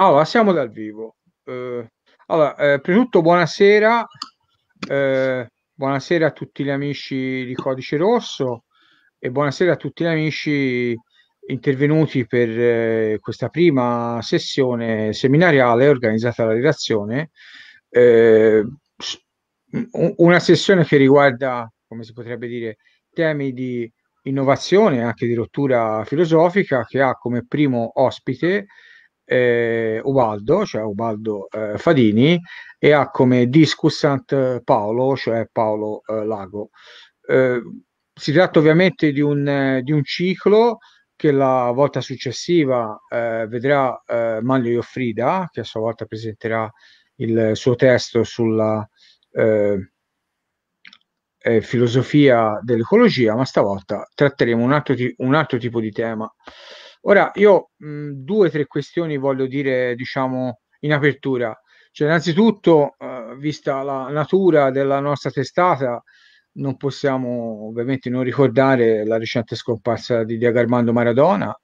Allora, siamo dal vivo. Eh, allora, eh, prima di tutto buonasera, eh, buonasera a tutti gli amici di Codice Rosso e buonasera a tutti gli amici intervenuti per eh, questa prima sessione seminariale organizzata dalla redazione. Eh, una sessione che riguarda, come si potrebbe dire, temi di innovazione, anche di rottura filosofica, che ha come primo ospite eh, Ubaldo, cioè Ubaldo eh, Fadini, e ha come discussant eh, Paolo, cioè Paolo eh, Lago. Eh, si tratta ovviamente di un, eh, di un, ciclo che la volta successiva vedrà Manlio Ioffrida, che a sua volta presenterà il suo testo sulla filosofia dell'ecologia, ma stavolta tratteremo un altro, un altro tipo di tema. Ora, io mh, due o tre questioni voglio dire, diciamo, in apertura. Cioè, innanzitutto, eh, vista la natura della nostra testata, non possiamo ovviamente non ricordare la recente scomparsa di Diego Armando Maradona,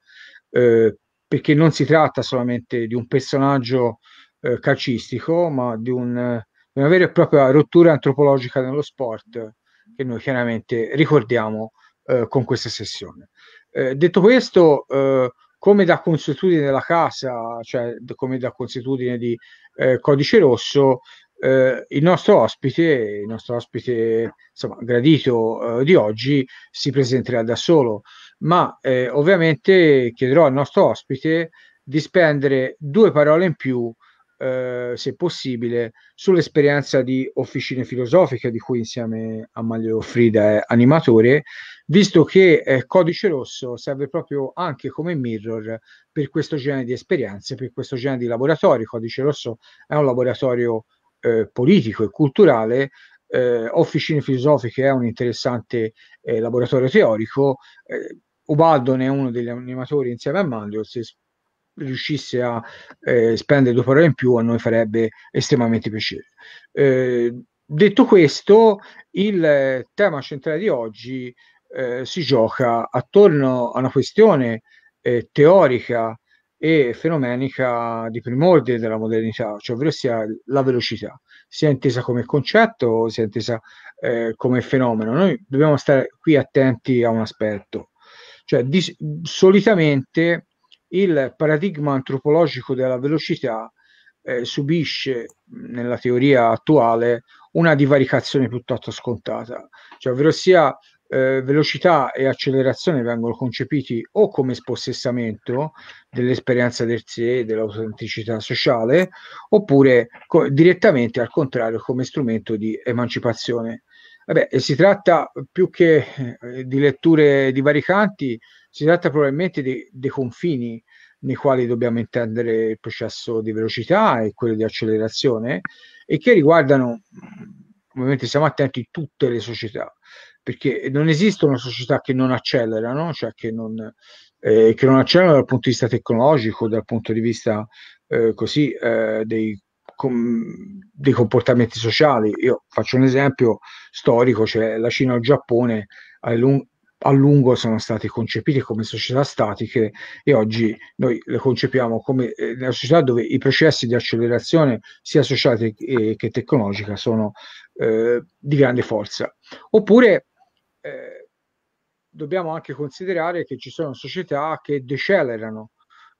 eh, perché non si tratta solamente di un personaggio eh, calcistico, ma di, un, di, una vera e propria rottura antropologica nello sport che noi chiaramente ricordiamo eh, con questa sessione. Eh, detto questo, eh, come da consuetudine della casa, cioè come da consuetudine di eh, Codice Rosso, eh, il nostro ospite, il nostro ospite insomma, gradito eh, di oggi, si presenterà da solo, ma ovviamente chiederò al nostro ospite di spendere due parole in più eh, se possibile, sull'esperienza di Officine Filosofiche, di cui insieme a Maglio Frida è animatore, visto che eh, Codice Rosso serve proprio anche come mirror per questo genere di esperienze, per questo genere di laboratori. Codice Rosso è un laboratorio eh, politico e culturale eh, Officine Filosofiche è un interessante eh, laboratorio teorico. Eh, Ubaldone è uno degli animatori insieme a Mandio, si, riuscisse a eh, spendere due parole in più a noi farebbe estremamente piacere. Eh, detto questo, il tema centrale di oggi eh, si gioca attorno a una questione eh, teorica e fenomenica di primordio della modernità, cioè ovvero sia la velocità, sia intesa come concetto, sia intesa eh, come fenomeno. Noi dobbiamo stare qui attenti a un aspetto, cioè di, solitamente il paradigma antropologico della velocità eh, subisce nella teoria attuale una divaricazione piuttosto scontata, cioè ovvero sia eh, velocità e accelerazione vengono concepiti o come spossessamento dell'esperienza del sé, dell'autenticità sociale, oppure co- direttamente al contrario come strumento di emancipazione. Vabbè, si tratta più che eh, di letture divaricanti, si tratta probabilmente dei, dei confini nei quali dobbiamo intendere il processo di velocità e quello di accelerazione e che riguardano, ovviamente siamo attenti, tutte le società, perché non esistono società che non accelerano, cioè che non, eh, che non accelerano dal punto di vista tecnologico, dal punto di vista eh, così, eh, dei, com- dei comportamenti sociali. Io faccio un esempio storico, cioè la Cina o il Giappone allung- a lungo sono stati concepiti come società statiche e oggi noi le concepiamo come eh, società dove i processi di accelerazione sia sociale che, eh, che tecnologica sono eh, di grande forza. Oppure eh, dobbiamo anche considerare che ci sono società che decelerano,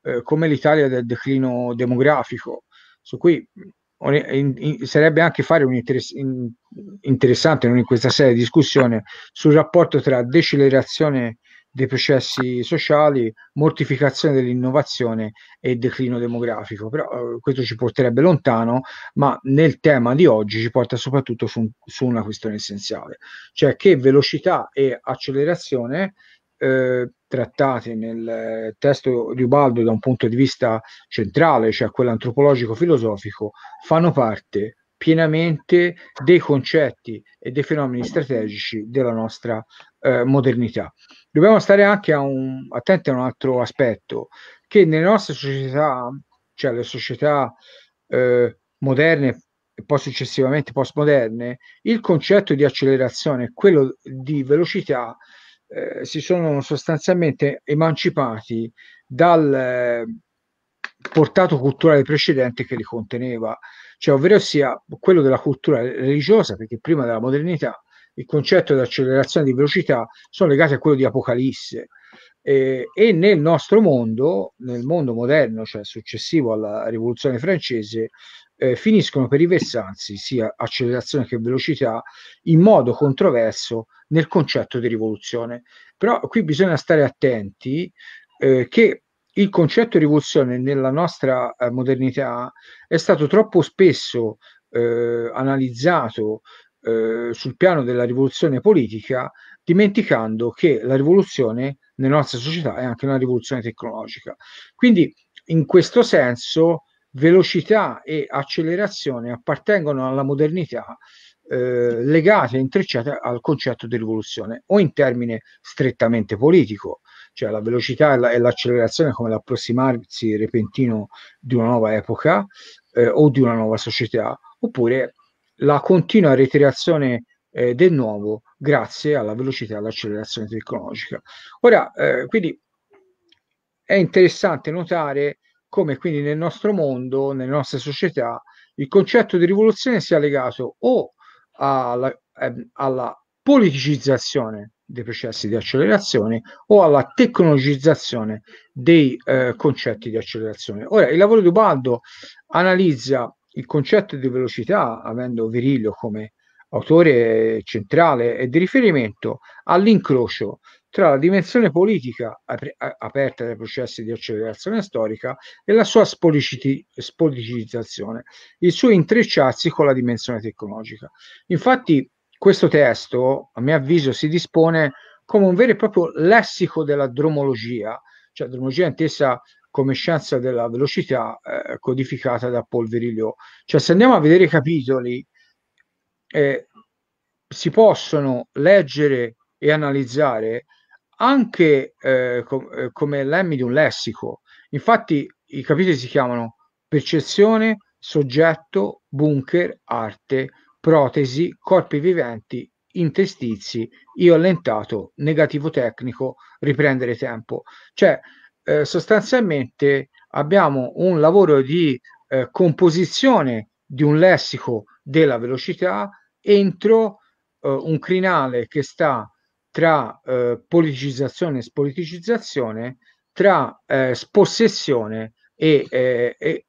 eh, come l'Italia del declino demografico, su cui sarebbe anche fare un interess- interessante, non in questa serie, discussione sul rapporto tra decelerazione dei processi sociali, mortificazione dell'innovazione e declino demografico. Però eh, questo ci porterebbe lontano, ma nel tema di oggi ci porta soprattutto su, su una questione essenziale, cioè che velocità e accelerazione eh, trattati nel testo di Ubaldo da un punto di vista centrale, cioè quello antropologico-filosofico, fanno parte pienamente dei concetti e dei fenomeni strategici della nostra eh, modernità. Dobbiamo stare anche a un, attenti a un altro aspetto, che nelle nostre società, cioè le società eh, moderne e poi successivamente postmoderne, il concetto di accelerazione e quello di velocità eh, si sono sostanzialmente emancipati dal eh, portato culturale precedente che li conteneva, cioè ovvero sia quello della cultura religiosa, perché prima della modernità il concetto di accelerazione di velocità sono legati a quello di Apocalisse. Eh, e nel nostro mondo, nel mondo moderno, cioè successivo alla rivoluzione francese, eh, finiscono per riversarsi sia accelerazione che velocità in modo controverso nel concetto di rivoluzione. Però qui bisogna stare attenti eh, che il concetto di rivoluzione nella nostra eh, modernità è stato troppo spesso eh, analizzato eh, sul piano della rivoluzione politica, dimenticando che la rivoluzione nella nostra società è anche una rivoluzione tecnologica. Quindi in questo senso velocità e accelerazione appartengono alla modernità eh, legate, intrecciate al concetto di rivoluzione o in termine strettamente politico, cioè la velocità e, la, e l'accelerazione come l'approssimarsi repentino di una nuova epoca eh, o di una nuova società, oppure la continua reiterazione eh, del nuovo grazie alla velocità e all'accelerazione tecnologica. Ora, eh, quindi è interessante notare come quindi nel nostro mondo, nelle nostre società, il concetto di rivoluzione sia legato o alla, eh, alla politicizzazione dei processi di accelerazione o alla tecnologizzazione dei eh, concetti di accelerazione. Ora, il lavoro di Ubaldo analizza il concetto di velocità, avendo Virilio come autore centrale e di riferimento all'incrocio tra la dimensione politica ap- aperta dai processi di accelerazione storica e la sua spoliciti- spoliticizzazione, il suo intrecciarsi con la dimensione tecnologica. Infatti questo testo, a mio avviso, si dispone come un vero e proprio lessico della dromologia, cioè dromologia intesa come scienza della velocità eh, codificata da Paul Virilio. Cioè se andiamo a vedere i capitoli, eh, si possono leggere e analizzare anche eh, com- eh, come lemmi di un lessico. Infatti i capitoli si chiamano percezione, soggetto, bunker, arte, protesi, corpi viventi, interstizi, io allentato, negativo tecnico, riprendere tempo. Cioè, eh, sostanzialmente abbiamo un lavoro di eh, composizione di un lessico della velocità entro eh, un crinale che sta tra eh, politicizzazione e spoliticizzazione, tra eh, spossessione e, eh, e,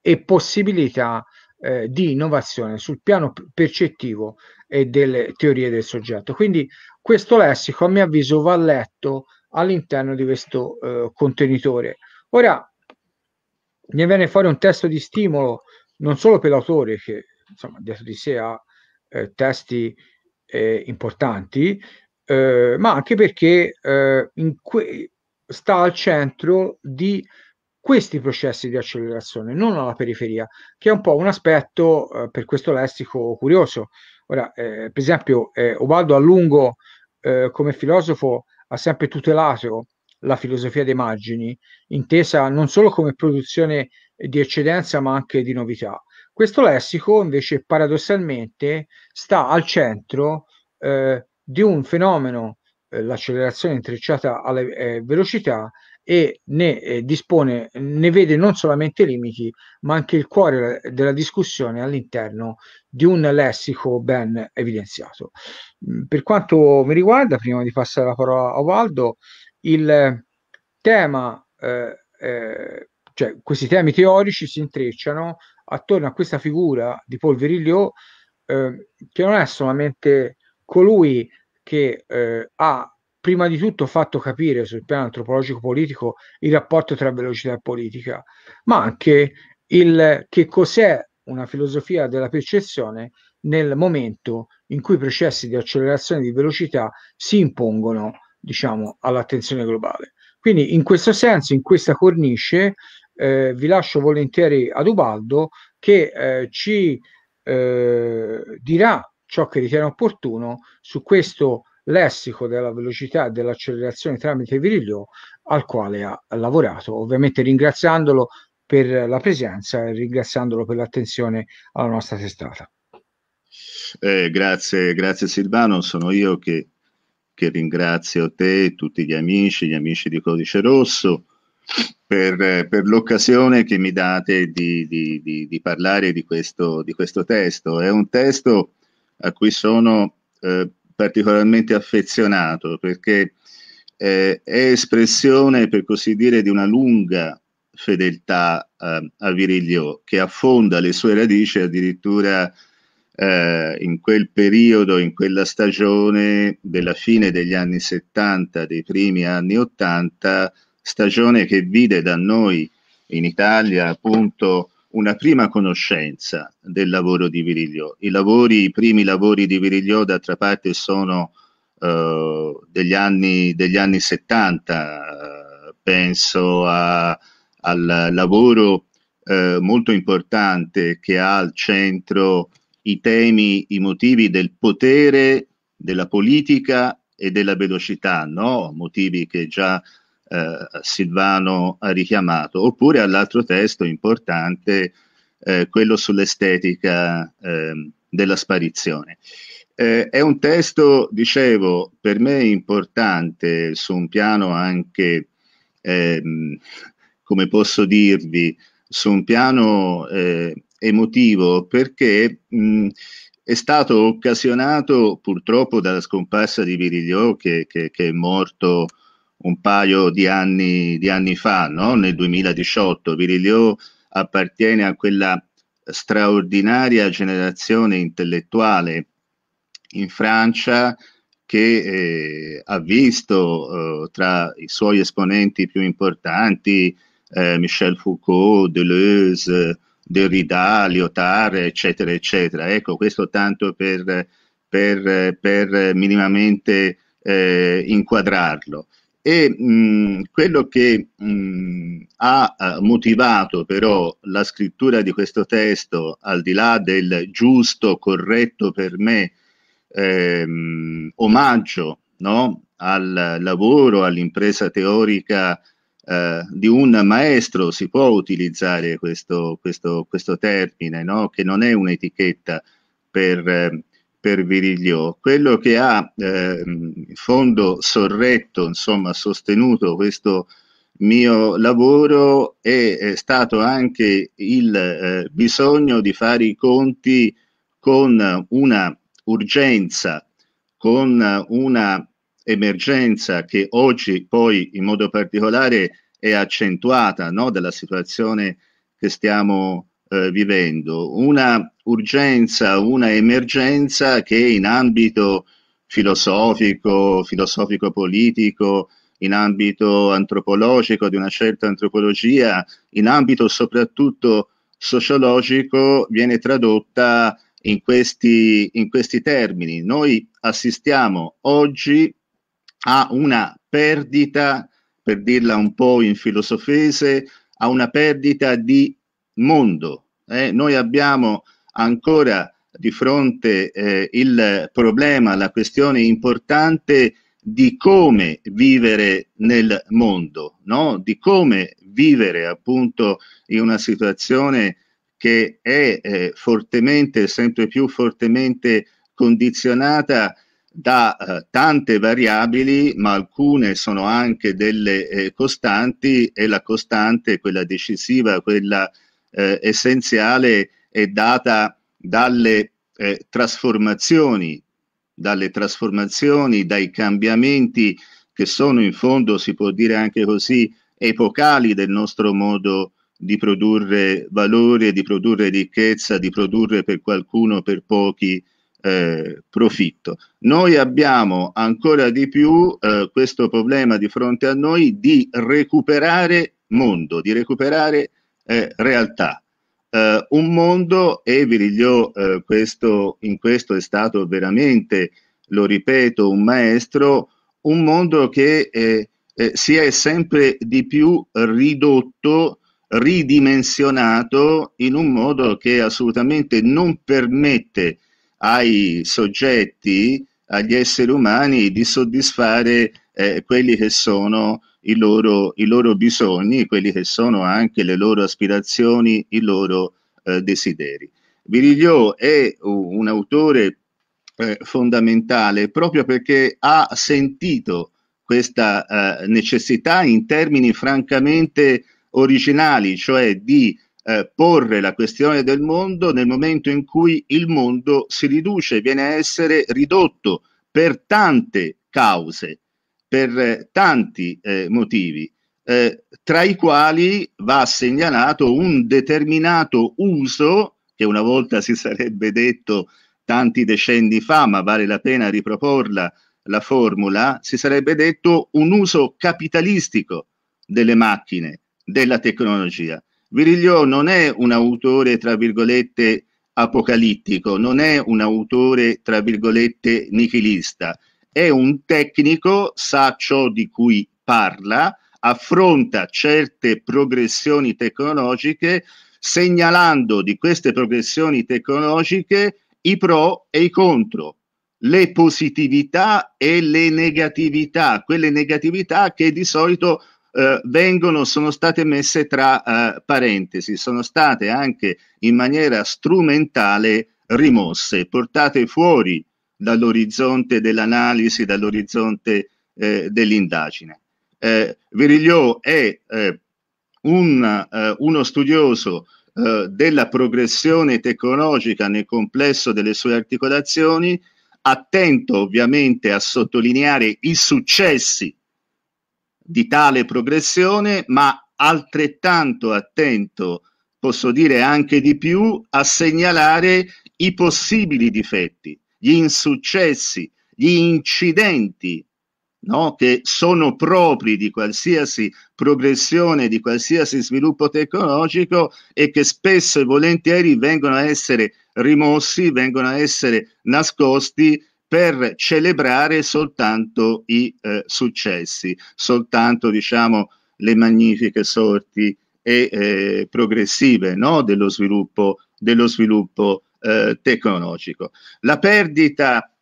e possibilità eh, di innovazione sul piano percettivo e delle teorie del soggetto. Quindi questo lessico, a mio avviso, va letto all'interno di questo eh, contenitore. Ora, mi viene fuori un testo di stimolo non solo per l'autore che insomma, dietro di sé ha eh, testi eh, importanti, eh, ma anche perché eh, que- sta al centro di questi processi di accelerazione, non alla periferia, che è un po' un aspetto eh, per questo lessico curioso. Ora, eh, per esempio, Obaldo eh, a lungo come filosofo ha sempre tutelato la filosofia dei margini, intesa non solo come produzione di eccedenza ma anche di novità. Questo lessico invece paradossalmente sta al centro eh, di un fenomeno, eh, l'accelerazione intrecciata alle eh, velocità, e ne eh, dispone, ne vede non solamente i limiti, ma anche il cuore della discussione all'interno di un lessico ben evidenziato. Mm, per quanto mi riguarda, prima di passare la parola a Valdo, il tema, eh, eh, cioè questi temi teorici si intrecciano attorno a questa figura di Paul Virilio, eh, che non è solamente colui che eh, ha prima di tutto fatto capire sul piano antropologico-politico il rapporto tra velocità e politica, ma anche il, che cos'è una filosofia della percezione nel momento in cui i processi di accelerazione di velocità si impongono diciamo, all'attenzione globale. Quindi in questo senso, in questa cornice, eh, vi lascio volentieri ad Ubaldo che eh, ci eh, dirà ciò che ritiene opportuno su questo lessico della velocità e dell'accelerazione tramite Virilio al quale ha lavorato, ovviamente ringraziandolo per la presenza e ringraziandolo per l'attenzione alla nostra testata. Eh, grazie, grazie Silvano, sono io che, che ringrazio te e tutti gli amici, gli amici di Codice Rosso per, per l'occasione che mi date di, di, di, di parlare questo, di questo testo. È un testo a cui sono eh, particolarmente affezionato perché eh, è espressione, per così dire, di una lunga fedeltà eh, a Viriglio che affonda le sue radici addirittura eh, in quel periodo, in quella stagione della fine degli anni 70, dei primi anni 80, stagione che vide da noi in Italia appunto una prima conoscenza del lavoro di Viriglio. I, lavori, i primi lavori di Viriglio, d'altra parte, sono eh, degli, anni, degli, anni, 70. Eh, penso a, al lavoro eh, molto importante che ha al centro i temi, i motivi del potere, della politica e della velocità, no? motivi che già eh, Silvano ha richiamato, oppure all'altro testo importante, eh, quello sull'estetica eh, della sparizione. Eh, è un testo, dicevo, per me importante su un piano anche, ehm, come posso dirvi, su un piano eh, emotivo, perché mh, mm, è stato occasionato purtroppo dalla scomparsa di Viriglio che, che, che è morto un paio di anni, di anni fa, no? nel 2018. Virilio appartiene a quella straordinaria generazione intellettuale in Francia che eh, ha visto eh, tra i suoi esponenti più importanti eh, Michel Foucault, Deleuze, Derrida, Lyotard, eccetera, eccetera. Ecco, questo tanto per, per, per minimamente eh, inquadrarlo. E mh, mm, quello che mh, mm, ha eh, motivato però la scrittura di questo testo, al di là del giusto, corretto per me, ehm, omaggio no? al lavoro, all'impresa teorica eh, di un maestro, si può utilizzare questo, questo, questo termine, no? che non è un'etichetta per... Eh, per Virilio. Quello che ha eh, in fondo sorretto, insomma, sostenuto questo mio lavoro è, è stato anche il eh, bisogno di fare i conti con una urgenza, con una emergenza che oggi poi in modo particolare è accentuata no, dalla situazione che stiamo eh, vivendo, una urgenza, una emergenza che in ambito filosofico, filosofico-politico, in ambito antropologico, di una certa antropologia, in ambito soprattutto sociologico, viene tradotta in questi, in questi termini. Noi assistiamo oggi a una perdita, per dirla un po' in filosofese, a una perdita di mondo. Eh, noi abbiamo ancora di fronte eh, il problema, la questione importante di come vivere nel mondo, no? di come vivere appunto in una situazione che è eh, fortemente, sempre più fortemente condizionata da eh, tante variabili, ma alcune sono anche delle eh, costanti e la costante, quella decisiva, quella eh, essenziale è data dalle eh, trasformazioni, dalle trasformazioni, dai cambiamenti che sono in fondo, si può dire anche così, epocali del nostro modo di produrre valore, di produrre ricchezza, di produrre per qualcuno, per pochi eh, profitto. Noi abbiamo ancora di più eh, questo problema di fronte a noi di recuperare mondo, di recuperare eh, realtà. Eh, un mondo, e Viriglio eh, questo, in questo è stato veramente, lo ripeto, un maestro, un mondo che eh, eh, si è sempre di più ridotto, ridimensionato in un modo che assolutamente non permette ai soggetti, agli esseri umani, di soddisfare eh, quelli che sono i loro, i loro bisogni, quelli che sono anche le loro aspirazioni, i loro eh, desideri. Viriglio è un autore eh, fondamentale proprio perché ha sentito questa eh, necessità in termini francamente originali, cioè di eh, porre la questione del mondo nel momento in cui il mondo si riduce, viene a essere ridotto per tante cause per tanti eh, motivi, eh, tra i quali va segnalato un determinato uso, che una volta si sarebbe detto tanti decenni fa, ma vale la pena riproporla la formula, si sarebbe detto un uso capitalistico delle macchine, della tecnologia. Viriglio non è un autore, tra virgolette, apocalittico, non è un autore, tra virgolette, nichilista, è un tecnico, sa ciò di cui parla, affronta certe progressioni tecnologiche segnalando di queste progressioni tecnologiche i pro e i contro, le positività e le negatività, quelle negatività che di solito eh, vengono, sono state messe tra eh, parentesi, sono state anche in maniera strumentale rimosse, portate fuori dall'orizzonte dell'analisi, dall'orizzonte eh, dell'indagine. Eh, Verigliò è eh, un, eh, uno studioso eh, della progressione tecnologica nel complesso delle sue articolazioni, attento ovviamente a sottolineare i successi di tale progressione, ma altrettanto attento, posso dire anche di più, a segnalare i possibili difetti, gli insuccessi, gli incidenti no? che sono propri di qualsiasi progressione, di qualsiasi sviluppo tecnologico e che spesso e volentieri vengono a essere rimossi, vengono a essere nascosti per celebrare soltanto i eh, successi, soltanto diciamo le magnifiche sorti e eh, progressive no? dello sviluppo, dello sviluppo eh, tecnologico. La perdita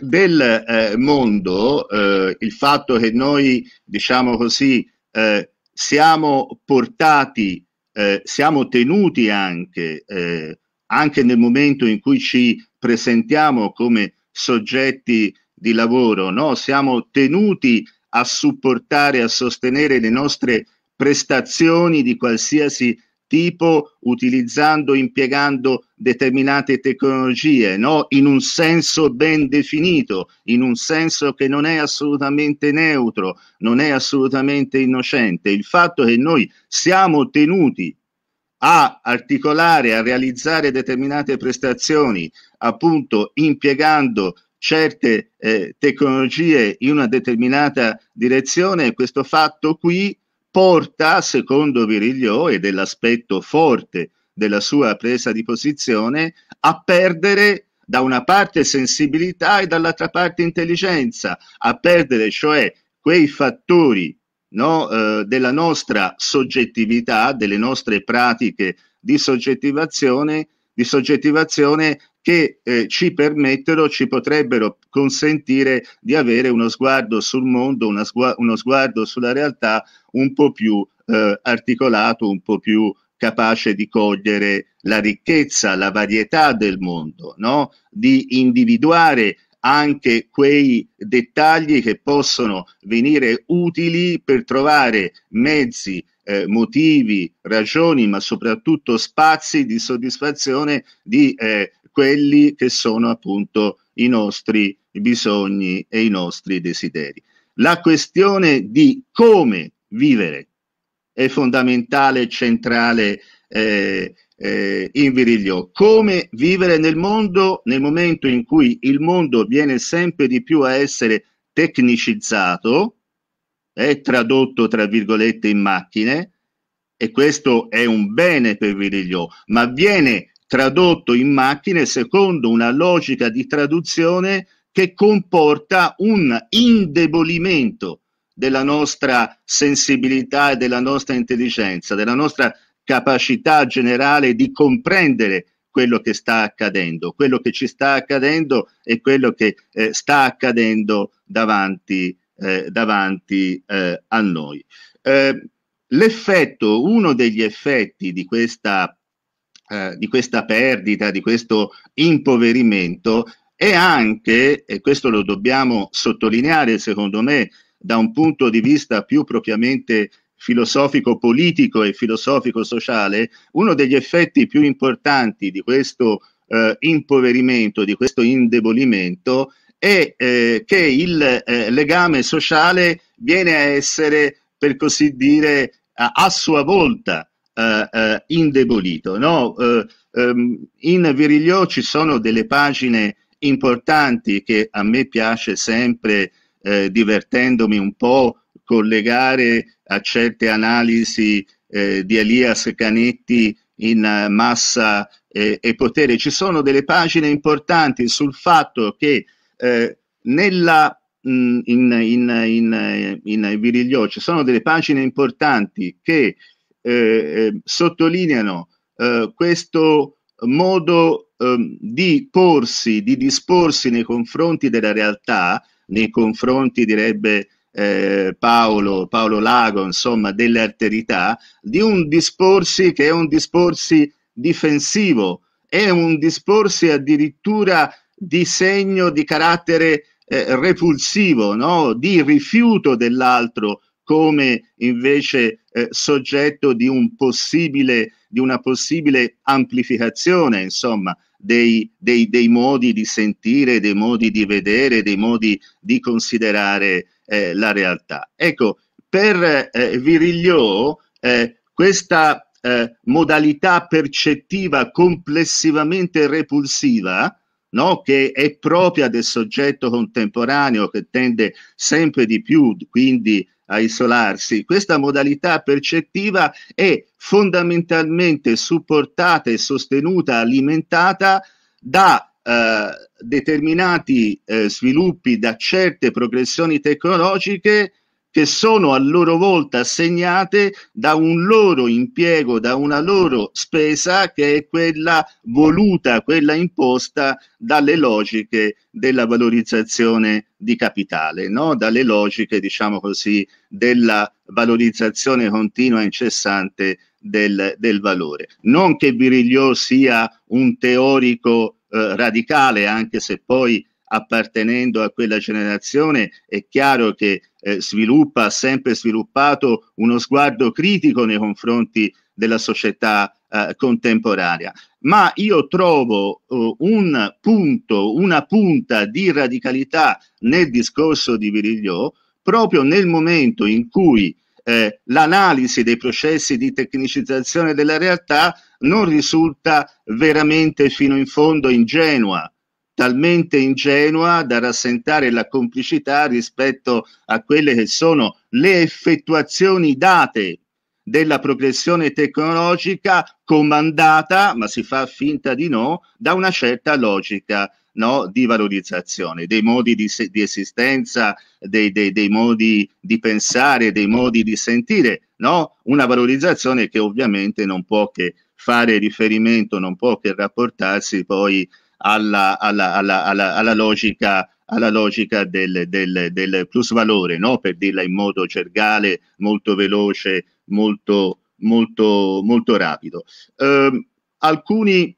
del eh, mondo, eh, il fatto che noi, diciamo così, eh, siamo portati, eh, siamo tenuti anche, eh, anche nel momento in cui ci presentiamo come soggetti di lavoro, no? siamo tenuti a supportare, a sostenere le nostre prestazioni di qualsiasi tipo utilizzando, impiegando determinate tecnologie, no? in un senso ben definito, in un senso che non è assolutamente neutro, non è assolutamente innocente. Il fatto che noi siamo tenuti a articolare, a realizzare determinate prestazioni, appunto impiegando certe eh, tecnologie in una determinata direzione, questo fatto qui porta, secondo Virilio, ed è l'aspetto forte della sua presa di posizione, a perdere da una parte sensibilità e dall'altra parte intelligenza, a perdere cioè quei fattori no, eh, della nostra soggettività, delle nostre pratiche di soggettivazione, di soggettivazione che eh, ci permettono, ci potrebbero consentire di avere uno sguardo sul mondo, uno, sgu- uno sguardo sulla realtà un po' più eh, articolato, un po' più capace di cogliere la ricchezza, la varietà del mondo, no? di individuare anche quei dettagli che possono venire utili per trovare mezzi, eh, motivi, ragioni, ma soprattutto spazi di soddisfazione, di eh, quelli che sono appunto i nostri bisogni e i nostri desideri. La questione di come vivere è fondamentale centrale eh, eh, in Viriglio. Come vivere nel mondo nel momento in cui il mondo viene sempre di più a essere tecnicizzato, è tradotto tra virgolette in macchine, e questo è un bene per Viriglio, ma viene tradotto in macchine secondo una logica di traduzione che comporta un indebolimento della nostra sensibilità e della nostra intelligenza, della nostra capacità generale di comprendere quello che sta accadendo, quello che ci sta accadendo e quello che eh, sta accadendo davanti, eh, davanti eh, a noi. Eh, l'effetto, uno degli effetti di questa eh, di questa perdita, di questo impoverimento è anche, e questo lo dobbiamo sottolineare secondo me da un punto di vista più propriamente filosofico politico e filosofico sociale, uno degli effetti più importanti di questo eh, impoverimento, di questo indebolimento, è eh, che il eh, legame sociale viene a essere, per così dire, a, a sua volta eh, eh, indebolito. No? Eh, ehm, in Viriglio ci sono delle pagine importanti che a me piace sempre, eh, divertendomi un po', collegare a certe analisi di Elias Canetti in massa e potere. Ci sono delle pagine importanti sul fatto che nella mm, in, in, in, in Viriglio ci sono delle pagine importanti che eh, eh, sottolineano eh, questo modo ehm, di porsi, di disporsi nei confronti della realtà, nei confronti, direbbe eh, Paolo, Paolo Lago, insomma, dell'alterità, di un disporsi che è un disporsi difensivo, è un disporsi addirittura di segno di carattere eh, repulsivo, no? di rifiuto dell'altro, come invece eh, soggetto di, un di, una possibile amplificazione, insomma, dei, dei, dei, modi di sentire, dei modi di vedere, dei modi di considerare eh, la realtà. Ecco, per eh, Viriglio eh, questa eh, modalità percettiva complessivamente repulsiva No, che è propria del soggetto contemporaneo che tende sempre di più quindi a isolarsi. Questa modalità percettiva è fondamentalmente supportata e sostenuta, alimentata da eh, determinati eh, sviluppi, da certe progressioni tecnologiche che sono a loro volta assegnate da un loro impiego, da una loro spesa che è quella voluta, quella imposta dalle logiche della valorizzazione di capitale, no? dalle logiche, diciamo così, della valorizzazione continua e incessante del, del valore. Non che Biriglio sia un teorico eh, radicale, anche se poi appartenendo a quella generazione è chiaro che eh, sviluppa, ha sempre sviluppato uno sguardo critico nei confronti della società eh, contemporanea. Ma io trovo eh, un punto, una punta di radicalità nel discorso di Viriglio proprio nel momento in cui eh, l'analisi dei processi di tecnicizzazione della realtà non risulta veramente fino in fondo ingenua, talmente ingenua da rassentare la complicità rispetto a quelle che sono le effettuazioni date della progressione tecnologica comandata, ma si fa finta di no, da una certa logica no, di valorizzazione dei modi di, di esistenza, dei, dei, dei, modi di pensare, dei modi di sentire, no? una valorizzazione che ovviamente non può che fare riferimento, non può che rapportarsi poi a alla, alla, alla, alla logica alla logica del, del, del plus valore, no? per dirla in modo cergale, molto veloce, molto, molto, molto rapido. Eh, alcuni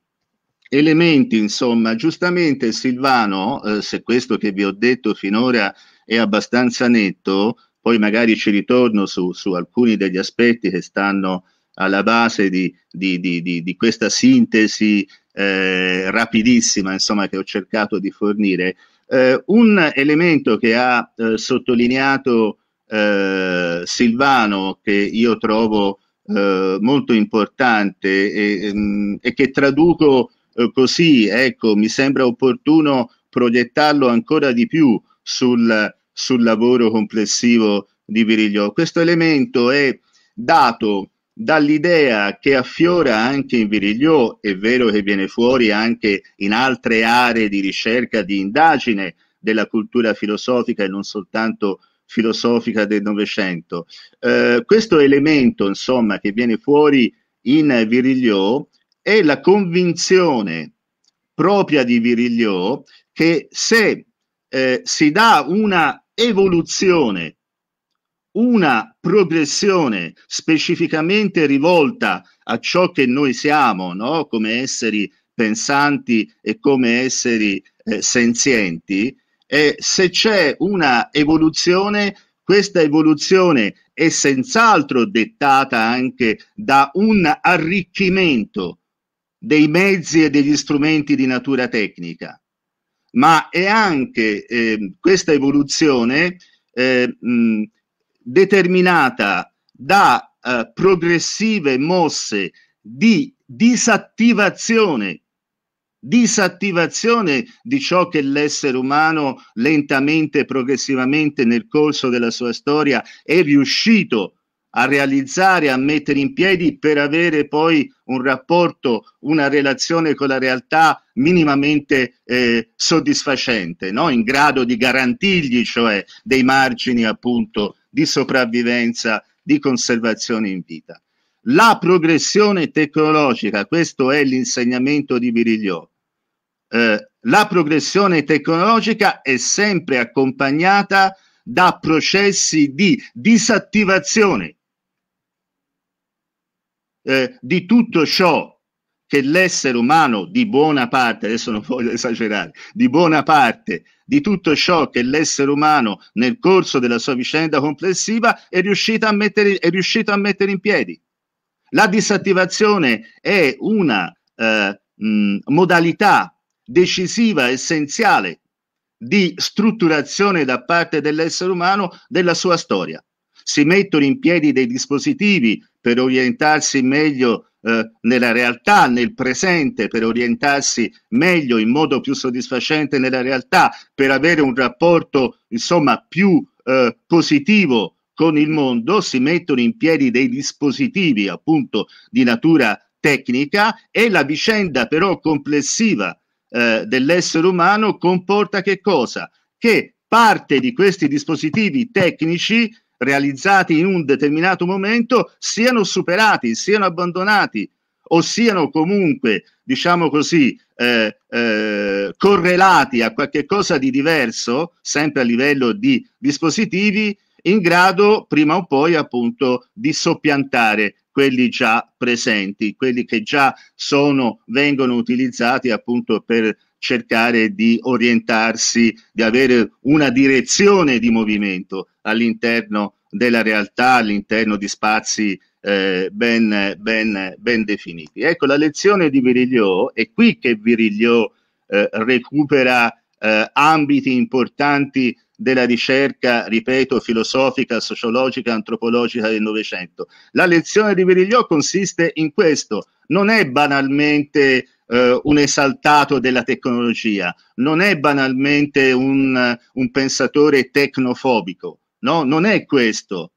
elementi, insomma, giustamente Silvano, eh, se questo che vi ho detto finora è abbastanza netto, poi magari ci ritorno su, su alcuni degli aspetti che stanno alla base di, di, di, di questa sintesi eh, rapidissima insomma, che ho cercato di fornire, eh, un elemento che ha eh, sottolineato eh, Silvano, che io trovo eh, molto importante e, ehm, e che traduco eh, così, ecco, mi sembra opportuno proiettarlo ancora di più sul, sul lavoro complessivo di Viriglio. Questo elemento è dato dall'idea che affiora anche in Virigliò, è vero che viene fuori anche in altre aree di ricerca, di indagine della cultura filosofica e non soltanto filosofica del Novecento. Eh, questo elemento, insomma, che viene fuori in Virigliò è la convinzione propria di Virigliò che se eh, si dà una evoluzione una progressione specificamente rivolta a ciò che noi siamo, no? come esseri pensanti e come esseri eh, senzienti, e se c'è una evoluzione, questa evoluzione è senz'altro dettata anche da un arricchimento dei mezzi e degli strumenti di natura tecnica, ma è anche eh, questa evoluzione eh, mh, determinata da eh, progressive mosse di disattivazione disattivazione di ciò che l'essere umano lentamente, progressivamente nel corso della sua storia è riuscito a realizzare, a mettere in piedi per avere poi un rapporto, una relazione con la realtà minimamente eh, soddisfacente, no? in grado di garantirgli cioè dei margini appunto di sopravvivenza, di conservazione in vita. La progressione tecnologica, questo è l'insegnamento di Biriglio, eh, la progressione tecnologica è sempre accompagnata da processi di disattivazione eh, di tutto ciò che l'essere umano di buona parte, adesso non voglio esagerare, di buona parte di tutto ciò che l'essere umano nel corso della sua vicenda complessiva è riuscito a mettere, riuscito a mettere in piedi. La disattivazione è una eh, mh, modalità decisiva, essenziale di strutturazione da parte dell'essere umano della sua storia. Si mettono in piedi dei dispositivi per orientarsi meglio eh, nella realtà, nel presente, per orientarsi meglio, in modo più soddisfacente nella realtà, per avere un rapporto insomma più eh, positivo con il mondo, si mettono in piedi dei dispositivi appunto di natura tecnica e la vicenda però complessiva eh, dell'essere umano comporta che cosa? Che parte di questi dispositivi tecnici realizzati in un determinato momento siano superati, siano abbandonati o siano comunque, diciamo così, eh, eh, correlati a qualche cosa di diverso, sempre a livello di dispositivi, in grado prima o poi appunto di soppiantare quelli già presenti, quelli che già sono, vengono utilizzati appunto per cercare di orientarsi, di avere una direzione di movimento all'interno della realtà, all'interno di spazi eh, ben, ben, ben, definiti. Ecco, la lezione di Viriglio, è qui che Viriglio eh, recupera eh, ambiti importanti della ricerca, ripeto, filosofica, sociologica, antropologica del Novecento. La lezione di Viriglio consiste in questo, non è banalmente eh, un esaltato della tecnologia, non è banalmente un, un pensatore tecnofobico, no? Non è questo.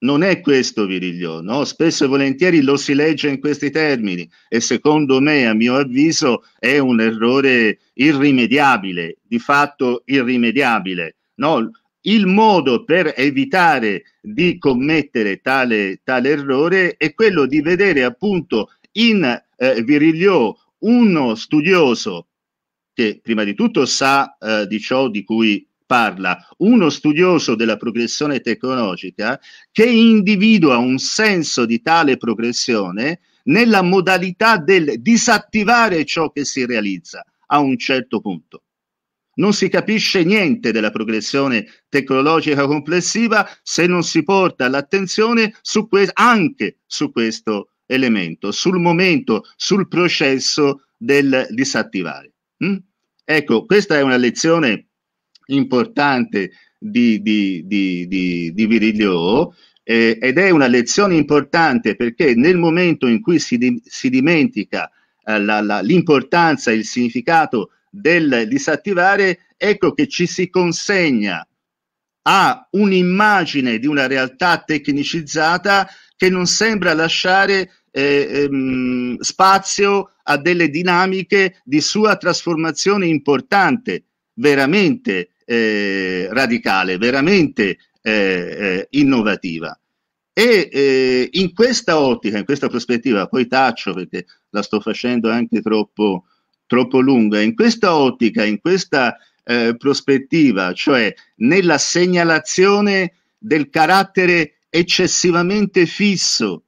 Non è questo Viriglio, no? spesso e volentieri lo si legge in questi termini e secondo me, a mio avviso, è un errore irrimediabile, di fatto irrimediabile. No? Il modo per evitare di commettere tale, tale errore è quello di vedere appunto in eh, Viriglio uno studioso che prima di tutto sa eh, di ciò di cui parla, uno studioso della progressione tecnologica che individua un senso di tale progressione nella modalità del disattivare ciò che si realizza a un certo punto. Non si capisce niente della progressione tecnologica complessiva se non si porta l'attenzione su que- anche su questo elemento, sul momento, sul processo del disattivare. Mm? Ecco, questa è una lezione importante di, di, di, di, di Virilio eh, ed è una lezione importante perché nel momento in cui si, di, si dimentica eh, l'importanza, il significato del disattivare, ecco che ci si consegna a un'immagine di una realtà tecnicizzata che non sembra lasciare eh, ehm, spazio a delle dinamiche di sua trasformazione importante, veramente eh, radicale, veramente eh, eh innovativa. E eh, in questa ottica, in questa prospettiva, poi taccio perché la sto facendo anche troppo, troppo lunga, in questa ottica, in questa eh, prospettiva, cioè nella segnalazione del carattere eccessivamente fisso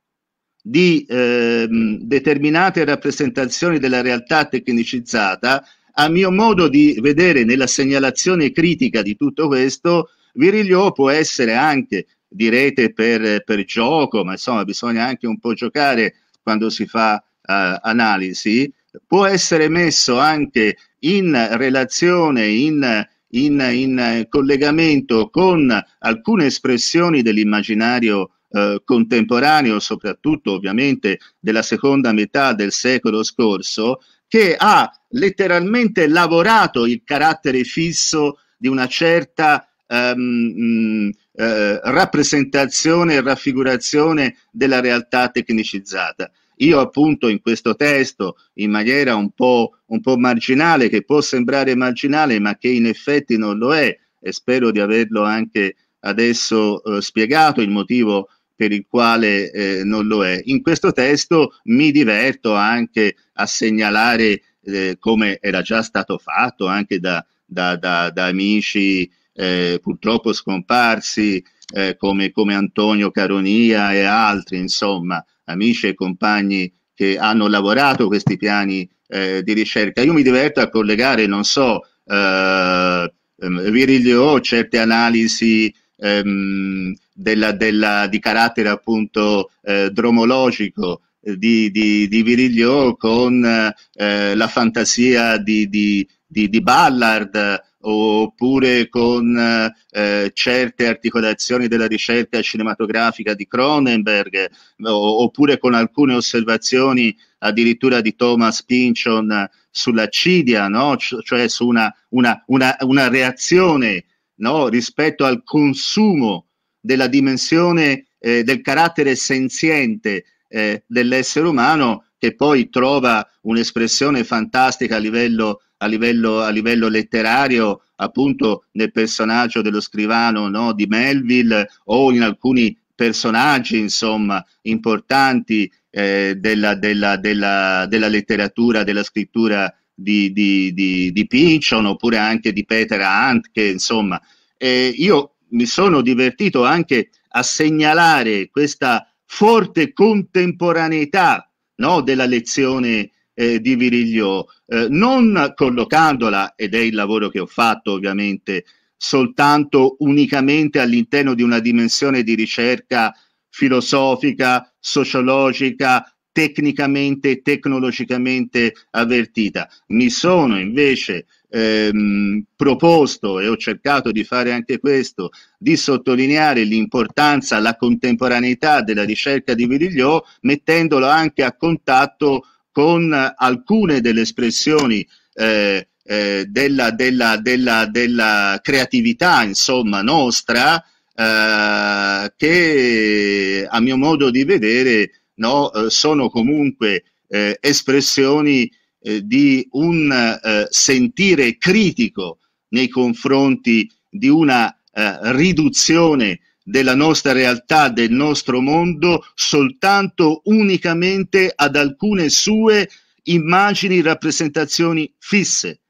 di eh, determinate rappresentazioni della realtà tecnicizzata, a mio modo di vedere nella segnalazione critica di tutto questo, Virilio può essere anche, direte, per, per gioco, ma insomma bisogna anche un po' giocare quando si fa eh, analisi, può essere messo anche in relazione, in, in, in collegamento con alcune espressioni dell'immaginario eh, contemporaneo, soprattutto ovviamente della seconda metà del secolo scorso, che ha letteralmente lavorato il carattere fisso di una certa ehm, mm, eh, rappresentazione e raffigurazione della realtà tecnicizzata. Io appunto in questo testo, in maniera un po', un po', marginale, che può sembrare marginale, ma che in effetti non lo è, e spero di averlo anche adesso eh, spiegato, il motivo per il quale eh, non lo è. In questo testo mi diverto anche a segnalare, eh, come era già stato fatto anche da, da, da, da amici eh, purtroppo scomparsi, eh, come, come Antonio Caronia e altri, insomma, amici e compagni che hanno lavorato questi piani eh, di ricerca. Io mi diverto a collegare, non so, eh, ehm, Viriglio, certe analisi ehm, della, della, di carattere appunto eh, dromologico eh, di, di, di Viriglio con eh, la fantasia di, di, di Ballard oppure con eh, certe articolazioni della ricerca cinematografica di Cronenberg, oppure con alcune osservazioni addirittura di Thomas Pynchon sulla cidia, no? cioè su una, una, una, una reazione no? rispetto al consumo della dimensione eh, del carattere senziente eh, dell'essere umano che poi trova un'espressione fantastica a livello, a, livello, a livello, letterario, appunto nel personaggio dello scrivano no? di Melville o in alcuni personaggi insomma, importanti eh, della, della, della, della, letteratura, della scrittura di, di, di, di Pynchon oppure anche di Peter Hunt, che insomma eh, io mi sono divertito anche a segnalare questa forte contemporaneità no, della lezione eh, di Viriglio, eh, non collocandola, ed è il lavoro che ho fatto ovviamente, soltanto unicamente all'interno di una dimensione di ricerca filosofica, sociologica, tecnicamente e tecnologicamente avvertita. Mi sono invece ehm, proposto e ho cercato di fare anche questo, di sottolineare l'importanza, la contemporaneità della ricerca di Vidigliò, mettendolo anche a contatto con alcune delle espressioni eh, eh, della, della, della, della, creatività insomma, nostra eh, che a mio modo di vedere no? eh, sono comunque eh, espressioni eh, di un eh, sentire critico nei confronti di una eh, riduzione della nostra realtà, del nostro mondo, soltanto unicamente ad alcune sue immagini, rappresentazioni fisse,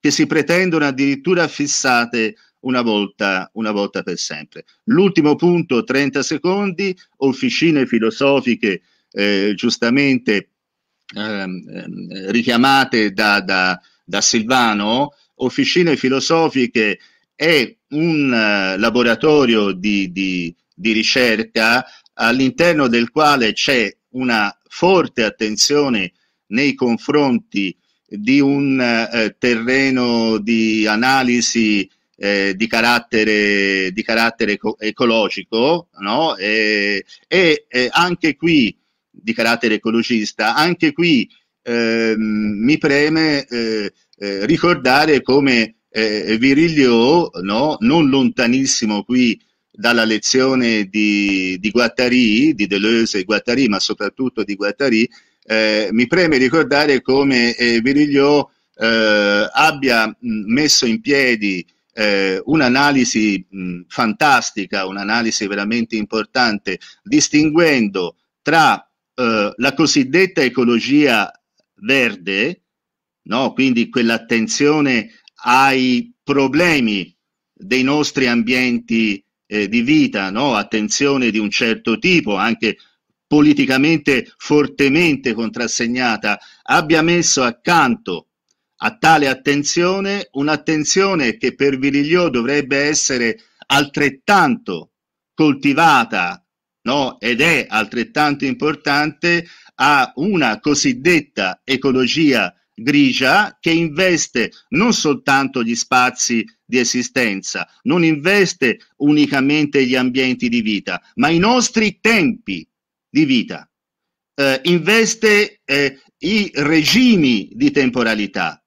che si pretendono addirittura fissate una volta, una volta per sempre. L'ultimo punto, 30 secondi, officine filosofiche eh, giustamente ehm, ehm, richiamate da, da, da Silvano, Officine Filosofiche è un uh, laboratorio di, di, di ricerca all'interno del quale c'è una forte attenzione nei confronti di un eh, terreno di analisi eh, di carattere, di carattere eco- ecologico no? e, e, e, anche qui di carattere ecologista. Anche qui eh, mi preme eh, eh, ricordare come eh, Virilio, no? non lontanissimo qui dalla lezione di, di, Guattari, di Deleuze e Guattari, ma soprattutto di Guattari, eh, mi preme ricordare come eh, Virilio abbia mm, messo in piedi eh, un'analisi mh, mm, fantastica, un'analisi veramente importante, distinguendo tra eh, la cosiddetta ecologia verde, no? quindi quell'attenzione ai problemi dei nostri ambienti eh, di vita, no? attenzione di un certo tipo, anche politicamente fortemente contrassegnata, abbia messo accanto a tale attenzione un'attenzione che per Viriglio dovrebbe essere altrettanto coltivata no? ed è altrettanto importante a una cosiddetta ecologia grigia che investe non soltanto gli spazi di esistenza, non investe unicamente gli ambienti di vita, ma i nostri tempi di vita, eh, investe eh, i regimi di temporalità,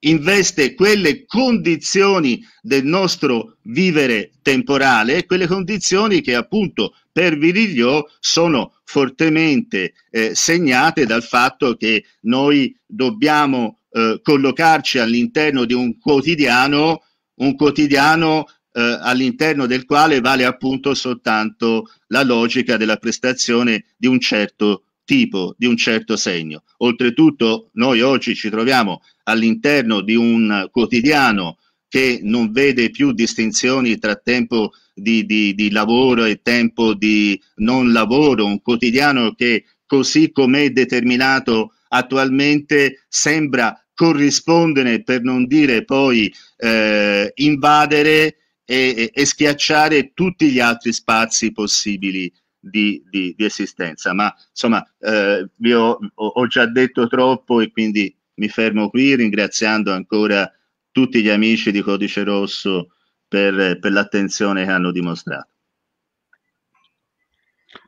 investe quelle condizioni del nostro vivere temporale, quelle condizioni che appunto per Viriglio sono fortemente eh, segnate dal fatto che noi dobbiamo eh, collocarci all'interno di un quotidiano, un quotidiano eh, all'interno del quale vale appunto soltanto la logica della prestazione di un certo tipo di un certo segno. Oltretutto noi oggi ci troviamo all'interno di un quotidiano che non vede più distinzioni tra tempo di, di, di lavoro e tempo di non lavoro, un quotidiano che così com'è determinato attualmente sembra corrispondere, per non dire poi eh, invadere e, e, schiacciare tutti gli altri spazi possibili di, di, di esistenza. Ma insomma, eh, vi ho, ho, già detto troppo e quindi mi fermo qui ringraziando ancora tutti gli amici di Codice Rosso per, per l'attenzione che hanno dimostrato.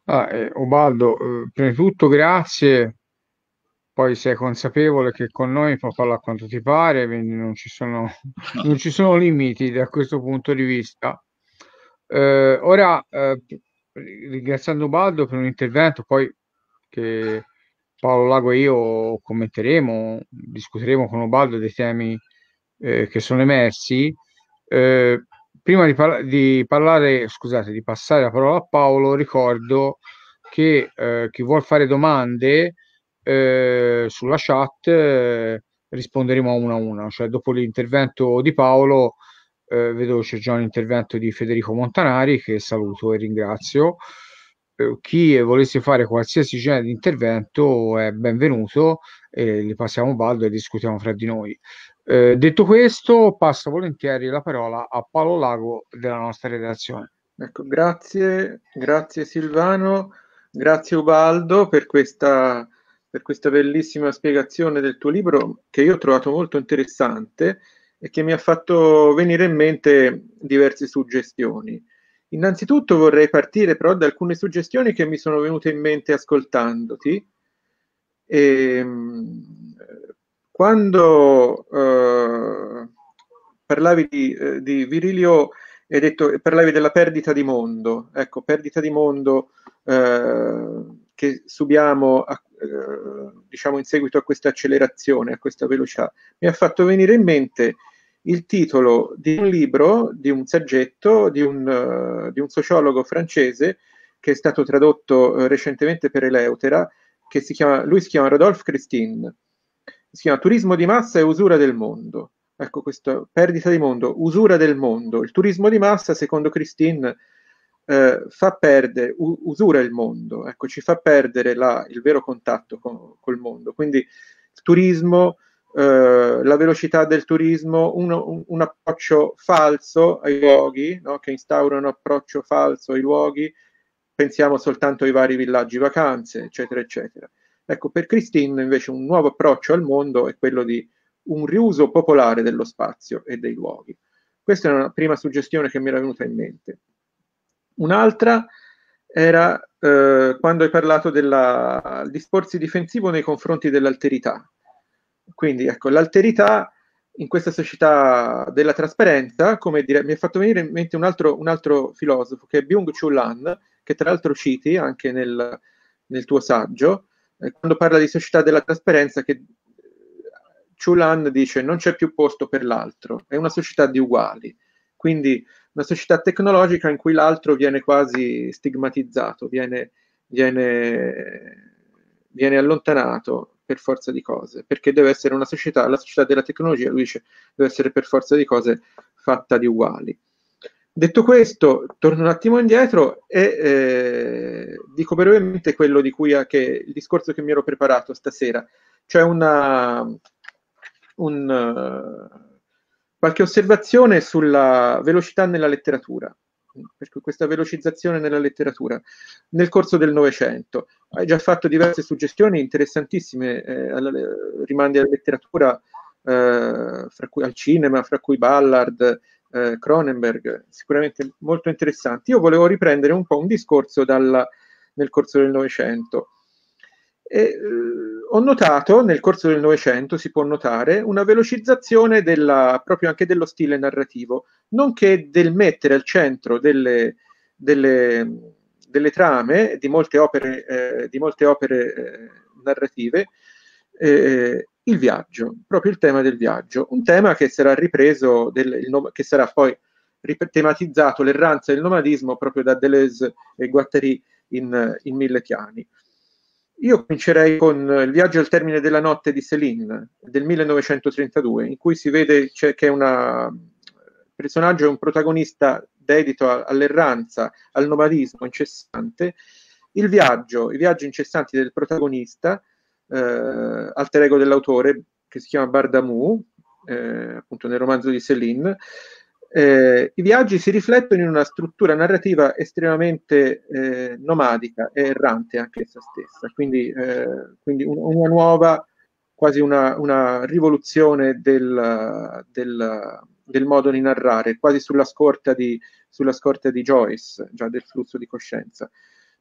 Ah, eh, Obaldo, eh, prima di tutto grazie, poi sei consapevole che con noi puoi parlare quanto ti pare, quindi non ci sono, non ci sono limiti da questo punto di vista. Eh, ora, eh, ringraziando Baldo per un intervento, poi che Paolo Lago e io commenteremo, discuteremo con Obaldo dei temi eh, che sono emersi. Eh, prima di, par- di, parlare, scusate, di passare la parola a Paolo, ricordo che eh, chi vuol fare domande eh, sulla chat eh, risponderemo a una a una, cioè dopo l'intervento di Paolo eh, vedo c'è già un intervento di Federico Montanari che saluto e ringrazio. Eh, chi volesse fare qualsiasi genere di intervento è benvenuto, e li passiamo baldo e discutiamo fra di noi. Eh, detto questo, passo volentieri la parola a Paolo Lago della nostra redazione. Ecco, grazie, grazie Silvano, grazie Ubaldo per questa, per questa bellissima spiegazione del tuo libro che io ho trovato molto interessante e che mi ha fatto venire in mente diverse suggestioni. Innanzitutto vorrei partire però da alcune suggestioni che mi sono venute in mente ascoltandoti. E, ehm, quando eh, parlavi di, eh, di, Virilio e detto, parlavi della perdita di mondo, ecco, perdita di mondo eh, che subiamo a, eh, diciamo in seguito a questa accelerazione, a questa velocità, mi ha fatto venire in mente il titolo di un libro, di un saggetto, di un, uh, di un sociologo francese che è stato tradotto uh, recentemente per Eleutera, che si chiama, lui si chiama Rodolphe Christine, si chiama Turismo di massa e usura del mondo. Ecco questa perdita di mondo, usura del mondo. Il turismo di massa, secondo Christine, eh, fa perdere, u- usura il mondo, ecco, ci fa perdere la, il vero contatto con, col mondo. Quindi il turismo eh, la velocità del turismo, uno, un, approccio falso ai luoghi, no? che instaura un approccio falso ai luoghi, pensiamo soltanto ai vari villaggi vacanze, eccetera, eccetera. Ecco, per Christine invece un nuovo approccio al mondo è quello di un riuso popolare dello spazio e dei luoghi. Questa è una prima suggestione che mi era venuta in mente. Un'altra era eh, quando hai parlato del discorso difensivo nei confronti dell'alterità. Quindi ecco, l'alterità in questa società della trasparenza, come dire, mi ha fatto venire in mente un altro, un altro filosofo che è Byung-Chul Lan, che tra l'altro citi anche nel, nel tuo saggio, eh, quando parla di società della trasparenza, che eh, Chulan dice non c'è più posto per l'altro, è una società di uguali, quindi una società tecnologica in cui l'altro viene quasi stigmatizzato, viene, viene, viene allontanato, per forza di cose, perché deve essere una società, la società della tecnologia, lui dice, deve essere per forza di cose fatta di uguali. Detto questo, torno un attimo indietro e eh, dico brevemente quello di cui anche il discorso che mi ero preparato stasera. cioè una, un, eh, qualche osservazione sulla velocità nella letteratura per questa velocizzazione nella letteratura, nel corso del Novecento. Hai già fatto diverse suggestioni interessantissime, eh, alla, eh, rimandi alla letteratura, eh, fra cui al cinema, fra cui Ballard, eh, Cronenberg, sicuramente molto interessanti. Io volevo riprendere un po' un discorso dalla, nel corso del Novecento. E, eh, ho notato nel corso del Novecento, si può notare, una velocizzazione della, proprio anche dello stile narrativo, nonché del mettere al centro delle, delle, delle trame di molte opere, eh, di molte opere eh, narrative eh, il viaggio, proprio il tema del viaggio, un tema che sarà ripreso, del, nom- che sarà poi tematizzato l'erranza e il nomadismo proprio da Deleuze e Guattari in, in Mille Piani. Io comincerei con eh, Il viaggio al termine della notte di Céline del 1932, in cui si vede che una, il eh, personaggio è un protagonista dedito all'erranza, al nomadismo incessante. Il viaggio, i viaggi incessanti del protagonista, eh, alter ego dell'autore, che si chiama Bardamou, eh, appunto nel romanzo di Céline, eh, I viaggi si riflettono in una struttura narrativa estremamente eh, nomadica e errante anche essa stessa, quindi, eh, quindi un, una nuova, quasi una, una rivoluzione del, del, del, modo di narrare, quasi sulla scorta di, sulla scorta di Joyce, già del flusso di coscienza.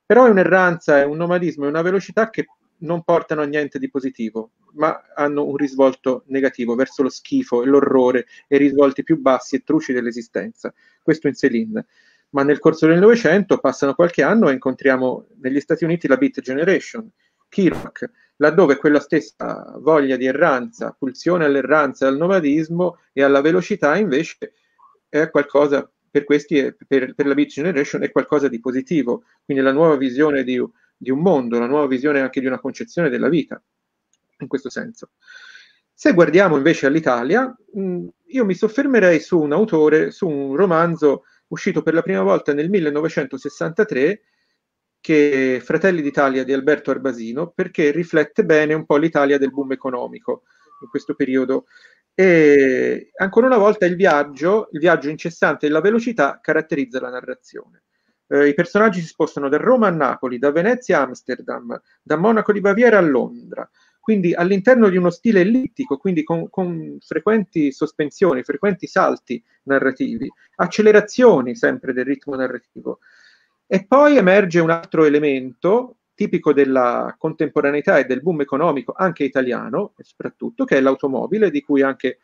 Però è un'erranza, è un nomadismo, è una velocità che non portano a niente di positivo, ma hanno un risvolto negativo verso lo schifo e l'orrore e risvolti più bassi e truci dell'esistenza. Questo in Selin. Ma nel corso del Novecento passano qualche anno e incontriamo negli Stati Uniti la Beat Generation, Kirk, laddove quella stessa voglia di erranza, pulsione all'erranza al nomadismo e alla velocità invece è qualcosa per questi per, per la Beat Generation è qualcosa di positivo, quindi la nuova visione di di un mondo, una nuova visione anche di una concezione della vita, in questo senso. Se guardiamo invece all'Italia, mm, io mi soffermerei su un autore, su un romanzo uscito per la prima volta nel 1963, che è Fratelli d'Italia di Alberto Arbasino, perché riflette bene un po' l'Italia del boom economico in questo periodo. E ancora una volta il viaggio, il viaggio incessante e la velocità caratterizza la narrazione. Eh, I personaggi si spostano da Roma a Napoli, da Venezia a Amsterdam, da Monaco di Baviera a Londra. Quindi all'interno di uno stile ellittico, quindi con, con frequenti sospensioni, frequenti salti narrativi, accelerazioni sempre del ritmo narrativo. E poi emerge un altro elemento tipico della contemporaneità e del boom economico, anche italiano, soprattutto, che è l'automobile, di cui anche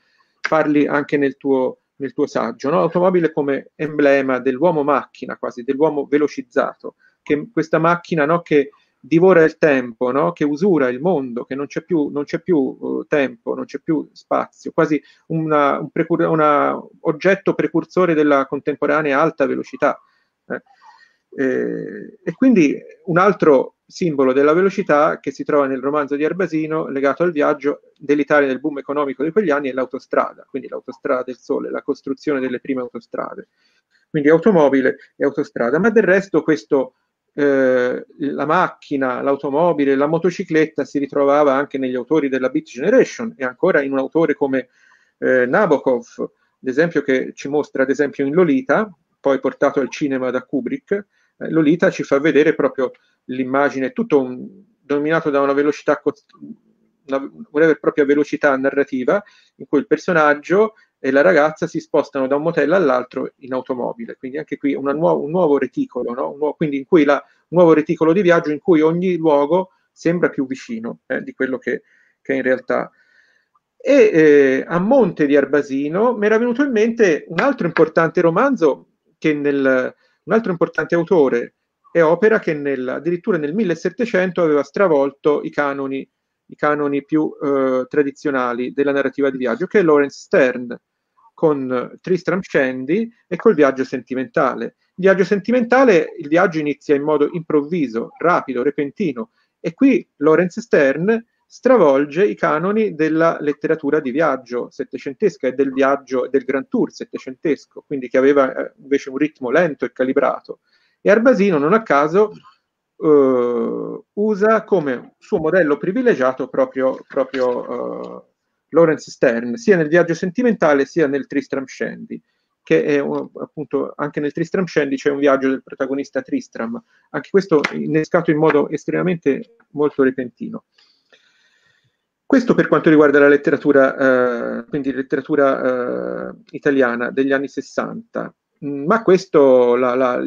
parli anche nel tuo nel tuo saggio, no? l'automobile come emblema dell'uomo macchina, quasi dell'uomo velocizzato, che questa macchina no, che divora il tempo, no? che usura il mondo, che non c'è più, non c'è più uh, tempo, non c'è più spazio, quasi una, un, precur- una oggetto precursore della contemporanea alta velocità. Eh. Eh, e quindi un altro simbolo della velocità che si trova nel romanzo di Arbasino legato al viaggio dell'Italia nel boom economico di quegli anni è l'autostrada, quindi l'autostrada del sole, la costruzione delle prime autostrade. Quindi automobile e autostrada, ma del resto questo, eh, la macchina, l'automobile, la motocicletta si ritrovava anche negli autori della Beat Generation e ancora in un autore come eh, Nabokov, ad esempio che ci mostra ad esempio in Lolita, poi portato al cinema da Kubrick, eh, Lolita ci fa vedere proprio l'immagine, tutto un, dominato da una velocità, una, vera e propria velocità narrativa, in cui il personaggio e la ragazza si spostano da un motel all'altro in automobile. Quindi anche qui nuova, un nuovo reticolo, no? un nuovo, quindi in cui la, un nuovo reticolo di viaggio in cui ogni luogo sembra più vicino eh, di quello che, che in realtà e eh, a monte di Arbasino mi era venuto in mente un altro importante romanzo che nel, un altro importante autore e Opera che nel, addirittura nel 1700 aveva stravolto i canoni, i canoni più eh, tradizionali della narrativa di viaggio, che è Lawrence Stern con Tristram Shandy e col viaggio sentimentale. Il viaggio sentimentale, il viaggio inizia in modo improvviso, rapido, repentino e qui Lawrence Stern stravolge i canoni della letteratura di viaggio settecentesca e del viaggio del Grand Tour settecentesco, quindi che aveva eh, invece un ritmo lento e calibrato. E Arbasino, non a caso, eh, usa come suo modello privilegiato proprio, proprio eh, Lawrence Stern, sia nel viaggio sentimentale sia nel Tristram Shandy che è un, appunto anche nel Tristram Shandy c'è un viaggio del protagonista Tristram, anche questo innescato in modo estremamente molto repentino. Questo per quanto riguarda la letteratura, eh, quindi letteratura eh, italiana degli anni 60, mm, ma questo, la, la,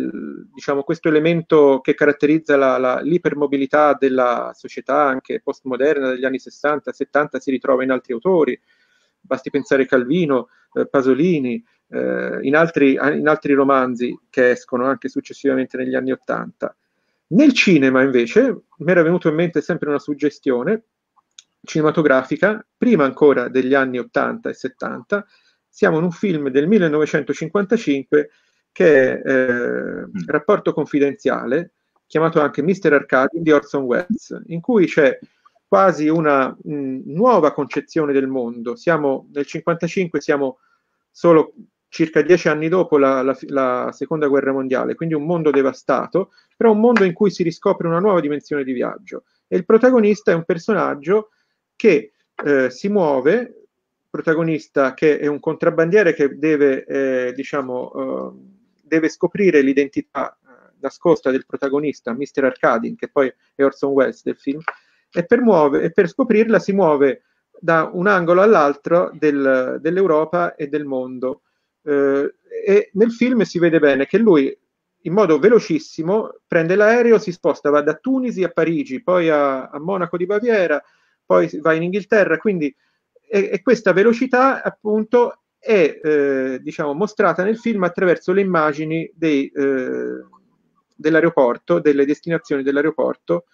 diciamo, questo, elemento che caratterizza la, l'ipermobilità della società anche postmoderna degli anni 60-70 si ritrova in altri autori, basti pensare Calvino, eh, Pasolini, eh, in, altri, in, altri, romanzi che escono anche successivamente negli anni 80. Nel cinema invece mi era venuto in mente sempre una suggestione cinematografica, prima ancora degli anni 80 e 70, siamo in un film del 1955 che è eh, mm. Rapporto confidenziale, chiamato anche Mister Arcade di Orson Welles, in cui c'è quasi una mh, mm, nuova concezione del mondo. Siamo, nel 1955 siamo solo circa dieci anni dopo la, la, la, seconda guerra mondiale, quindi un mondo devastato, però un mondo in cui si riscopre una nuova dimensione di viaggio. E il protagonista è un personaggio che eh, si muove, protagonista che è un contrabbandiere che deve, eh, diciamo, ehm, deve scoprire l'identità eh, nascosta del protagonista, Mr. Arcadin, che poi è Orson Welles del film, e per, muove, e per scoprirla si muove da un angolo all'altro del, dell'Europa e del mondo. Eh, e nel film si vede bene che lui in modo velocissimo prende l'aereo, si sposta, va da Tunisi a Parigi, poi a, a Monaco di Baviera, poi va in Inghilterra, quindi e, e questa velocità appunto è eh, diciamo, mostrata nel film attraverso le immagini dei, eh, dell'aeroporto, delle destinazioni dell'aeroporto,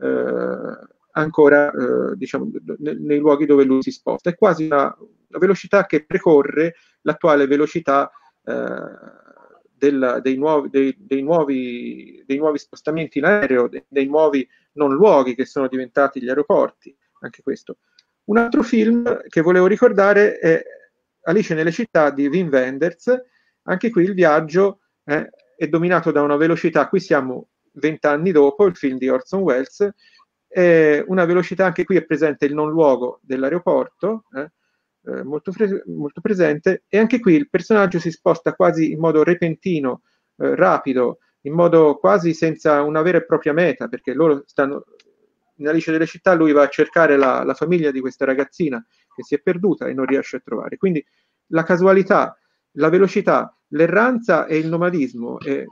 eh, ancora eh, diciamo, nei, nei, luoghi dove lui si sposta. È quasi una, una velocità che precorre l'attuale velocità eh, della, dei, nuovi, dei, dei, nuovi, dei, nuovi, spostamenti in aereo, dei, nuovi non luoghi che sono diventati gli aeroporti anche questo. Un altro film che volevo ricordare è Alice nelle città di Wim Wenders, anche qui il viaggio eh, è dominato da una velocità, qui siamo vent'anni dopo il film di Orson Welles, è una velocità anche qui è presente il non luogo dell'aeroporto, eh, eh, molto, pre- molto, presente, e anche qui il personaggio si sposta quasi in modo repentino, eh, rapido, in modo quasi senza una vera e propria meta, perché loro stanno in Alice delle città lui va a cercare la, la, famiglia di questa ragazzina che si è perduta e non riesce a trovare. Quindi la casualità, la velocità, l'erranza e il nomadismo, e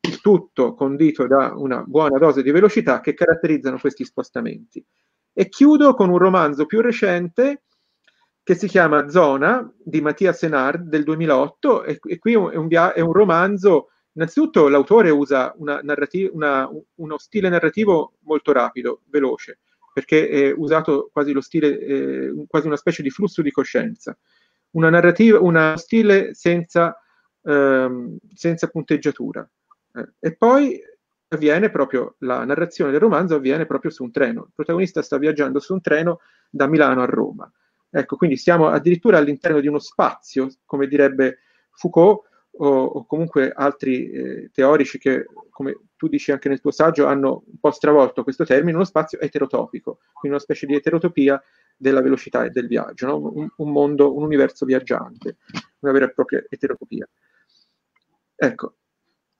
il tutto condito da una buona dose di velocità che caratterizzano questi spostamenti. E chiudo con un romanzo più recente che si chiama Zona di Mattia Senard del 2008 e, e qui è un, è un romanzo Innanzitutto l'autore usa una narrati- una, uno stile narrativo molto rapido, veloce, perché è usato quasi, stile, eh, quasi una specie di flusso di coscienza. Una narrativa, uno stile senza, ehm, senza punteggiatura. Eh, e poi avviene proprio, la narrazione del romanzo avviene proprio su un treno. Il protagonista sta viaggiando su un treno da Milano a Roma. Ecco, quindi siamo addirittura all'interno di uno spazio, come direbbe Foucault, o, o comunque altri eh, teorici che, come tu dici anche nel tuo saggio, hanno un po' stravolto questo termine, uno spazio eterotopico, quindi una specie di eterotopia della velocità e del viaggio, no? un, un, mondo, un universo viaggiante, una vera e propria eterotopia. Ecco,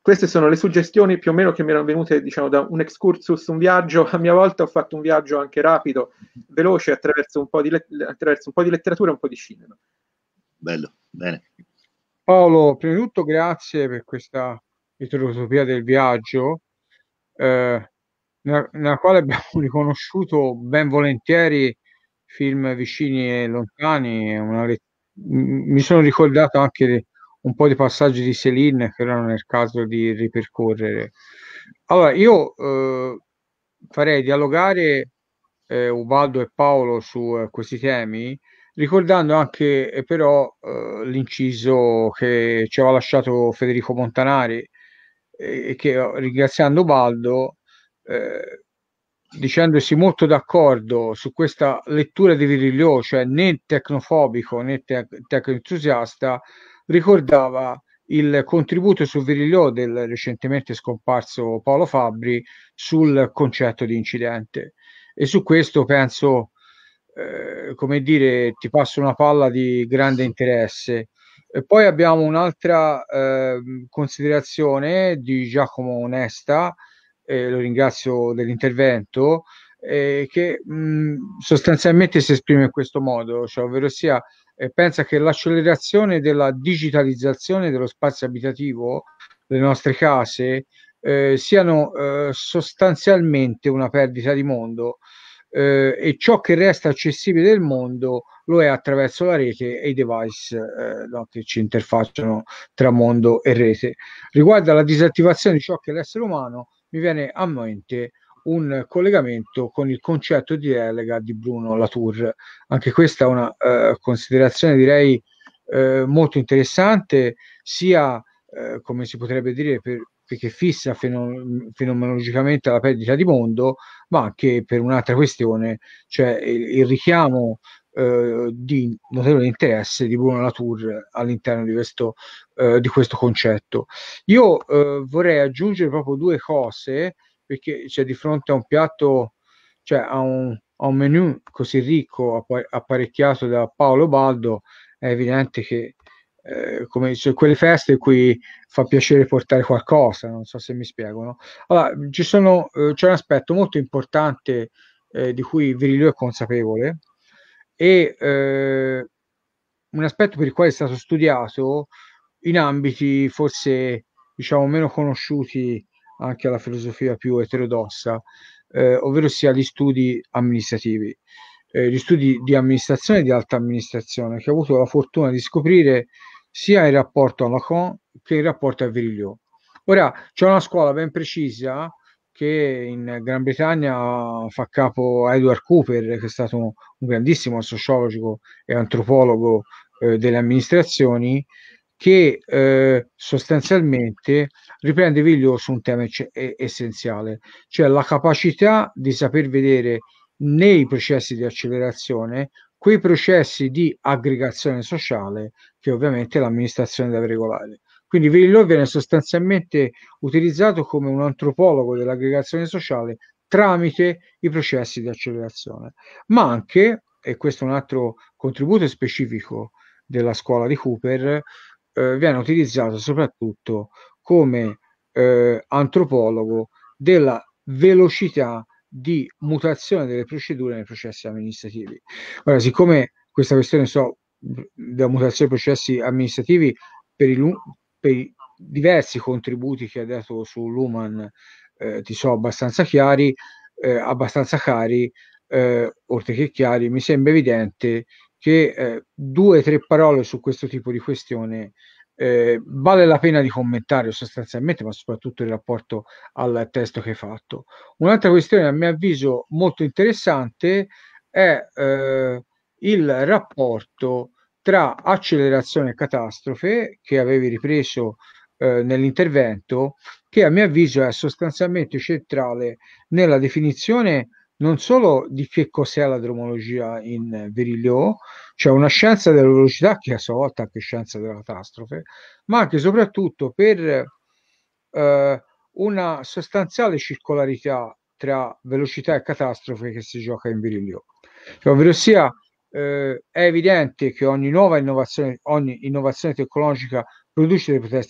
queste sono le suggestioni più o meno che mi erano venute diciamo, da un excursus, un viaggio. A mia volta ho fatto un viaggio anche rapido, veloce, attraverso un po' di, le- un po di letteratura e un po' di cinema. Bello, bene. Paolo, prima di tutto grazie per questa filosofia del viaggio, eh, nella, nella, quale abbiamo riconosciuto ben volentieri film vicini e lontani. Let- mi sono ricordato anche un po' di passaggi di Céline che erano nel caso di ripercorrere. Allora, io eh, farei dialogare eh, Ubaldo e Paolo su eh, questi temi ricordando anche eh, però eh, l'inciso che ci aveva lasciato Federico Montanari eh, e che oh, ringraziando Baldo eh, dicendosi molto d'accordo su questa lettura di Virilio, cioè né tecnofobico né te- tecnoentusiasta, ricordava il contributo su Virilio del recentemente scomparso Paolo Fabbri sul concetto di incidente. E su questo penso eh, come dire, ti passo una palla di grande interesse. E poi abbiamo un'altra eh, considerazione di Giacomo Onesta, eh, lo ringrazio dell'intervento, che mh, sostanzialmente si esprime in questo modo, cioè, ovvero sia, eh, pensa che l'accelerazione della digitalizzazione dello spazio abitativo, le nostre case, eh, siano sostanzialmente una perdita di mondo, eh, e ciò che resta accessibile del mondo lo è attraverso la rete e i device eh, no, che ci interfacciano tra mondo e rete. Riguardo alla disattivazione di ciò che è l'essere umano, mi viene a mente un collegamento con il concetto di delega di Bruno Latour. Anche questa è una eh, considerazione direi eh, molto interessante, sia eh, come si potrebbe dire per, che fissa fenom- fenomenologicamente la perdita di mondo, ma anche per un'altra questione, cioè il, il richiamo eh, di notevole interesse di Bruno Latour all'interno di questo, eh, di questo concetto. Io eh, vorrei aggiungere proprio due cose, perché cioè, di fronte a un piatto, cioè a un, a un menu così ricco, apparecchiato da Paolo Baldo, è evidente che eh, come dice, quelle feste in cui fa piacere portare qualcosa, non so se mi spiego. No? Allora, sono, eh, c'è un aspetto molto importante eh, di cui Virilio è consapevole e eh, un aspetto per il quale è stato studiato in ambiti forse diciamo meno conosciuti anche alla filosofia più eterodossa, eh, ovvero sia gli studi amministrativi. Eh, gli studi di amministrazione e di alta amministrazione, che ho avuto la fortuna di scoprire sia in rapporto a Lacan che in rapporto a Virilio. Ora c'è una scuola ben precisa che in Gran Bretagna fa capo a Edward Cooper, che è stato un, grandissimo sociologo e antropologo eh, delle amministrazioni, che eh, sostanzialmente riprende Viglio su un tema ec- essenziale, cioè la capacità di saper vedere nei processi di accelerazione quei processi di aggregazione sociale che ovviamente l'amministrazione deve regolare. Quindi Villilò viene sostanzialmente utilizzato come un antropologo dell'aggregazione sociale tramite i processi di accelerazione, ma anche, e questo è un altro contributo specifico della scuola di Cooper, eh, viene utilizzato soprattutto come eh, antropologo della velocità di mutazione delle procedure nei processi amministrativi. Ora, siccome questa questione so della mutazione dei processi amministrativi per i, per i diversi contributi che ha dato su Luman eh, ti so abbastanza chiari, eh, abbastanza cari, eh, oltre che chiari, mi sembra evidente che eh, due o tre parole su questo tipo di questione eh, vale la pena di commentare sostanzialmente, ma soprattutto in rapporto al testo che hai fatto. Un'altra questione, a mio avviso, molto interessante è eh, il rapporto tra accelerazione e catastrofe che avevi ripreso eh, nell'intervento, che a mio avviso è sostanzialmente centrale nella definizione non solo di che cos'è la dromologia in Virilio, cioè una scienza della velocità che a sua volta è anche scienza della catastrofe, ma anche e soprattutto per eh, una sostanziale circolarità tra velocità e catastrofe che si gioca in Virilio. Cioè, ovvero sia, eh, è evidente che ogni nuova innovazione, ogni innovazione tecnologica produce dei,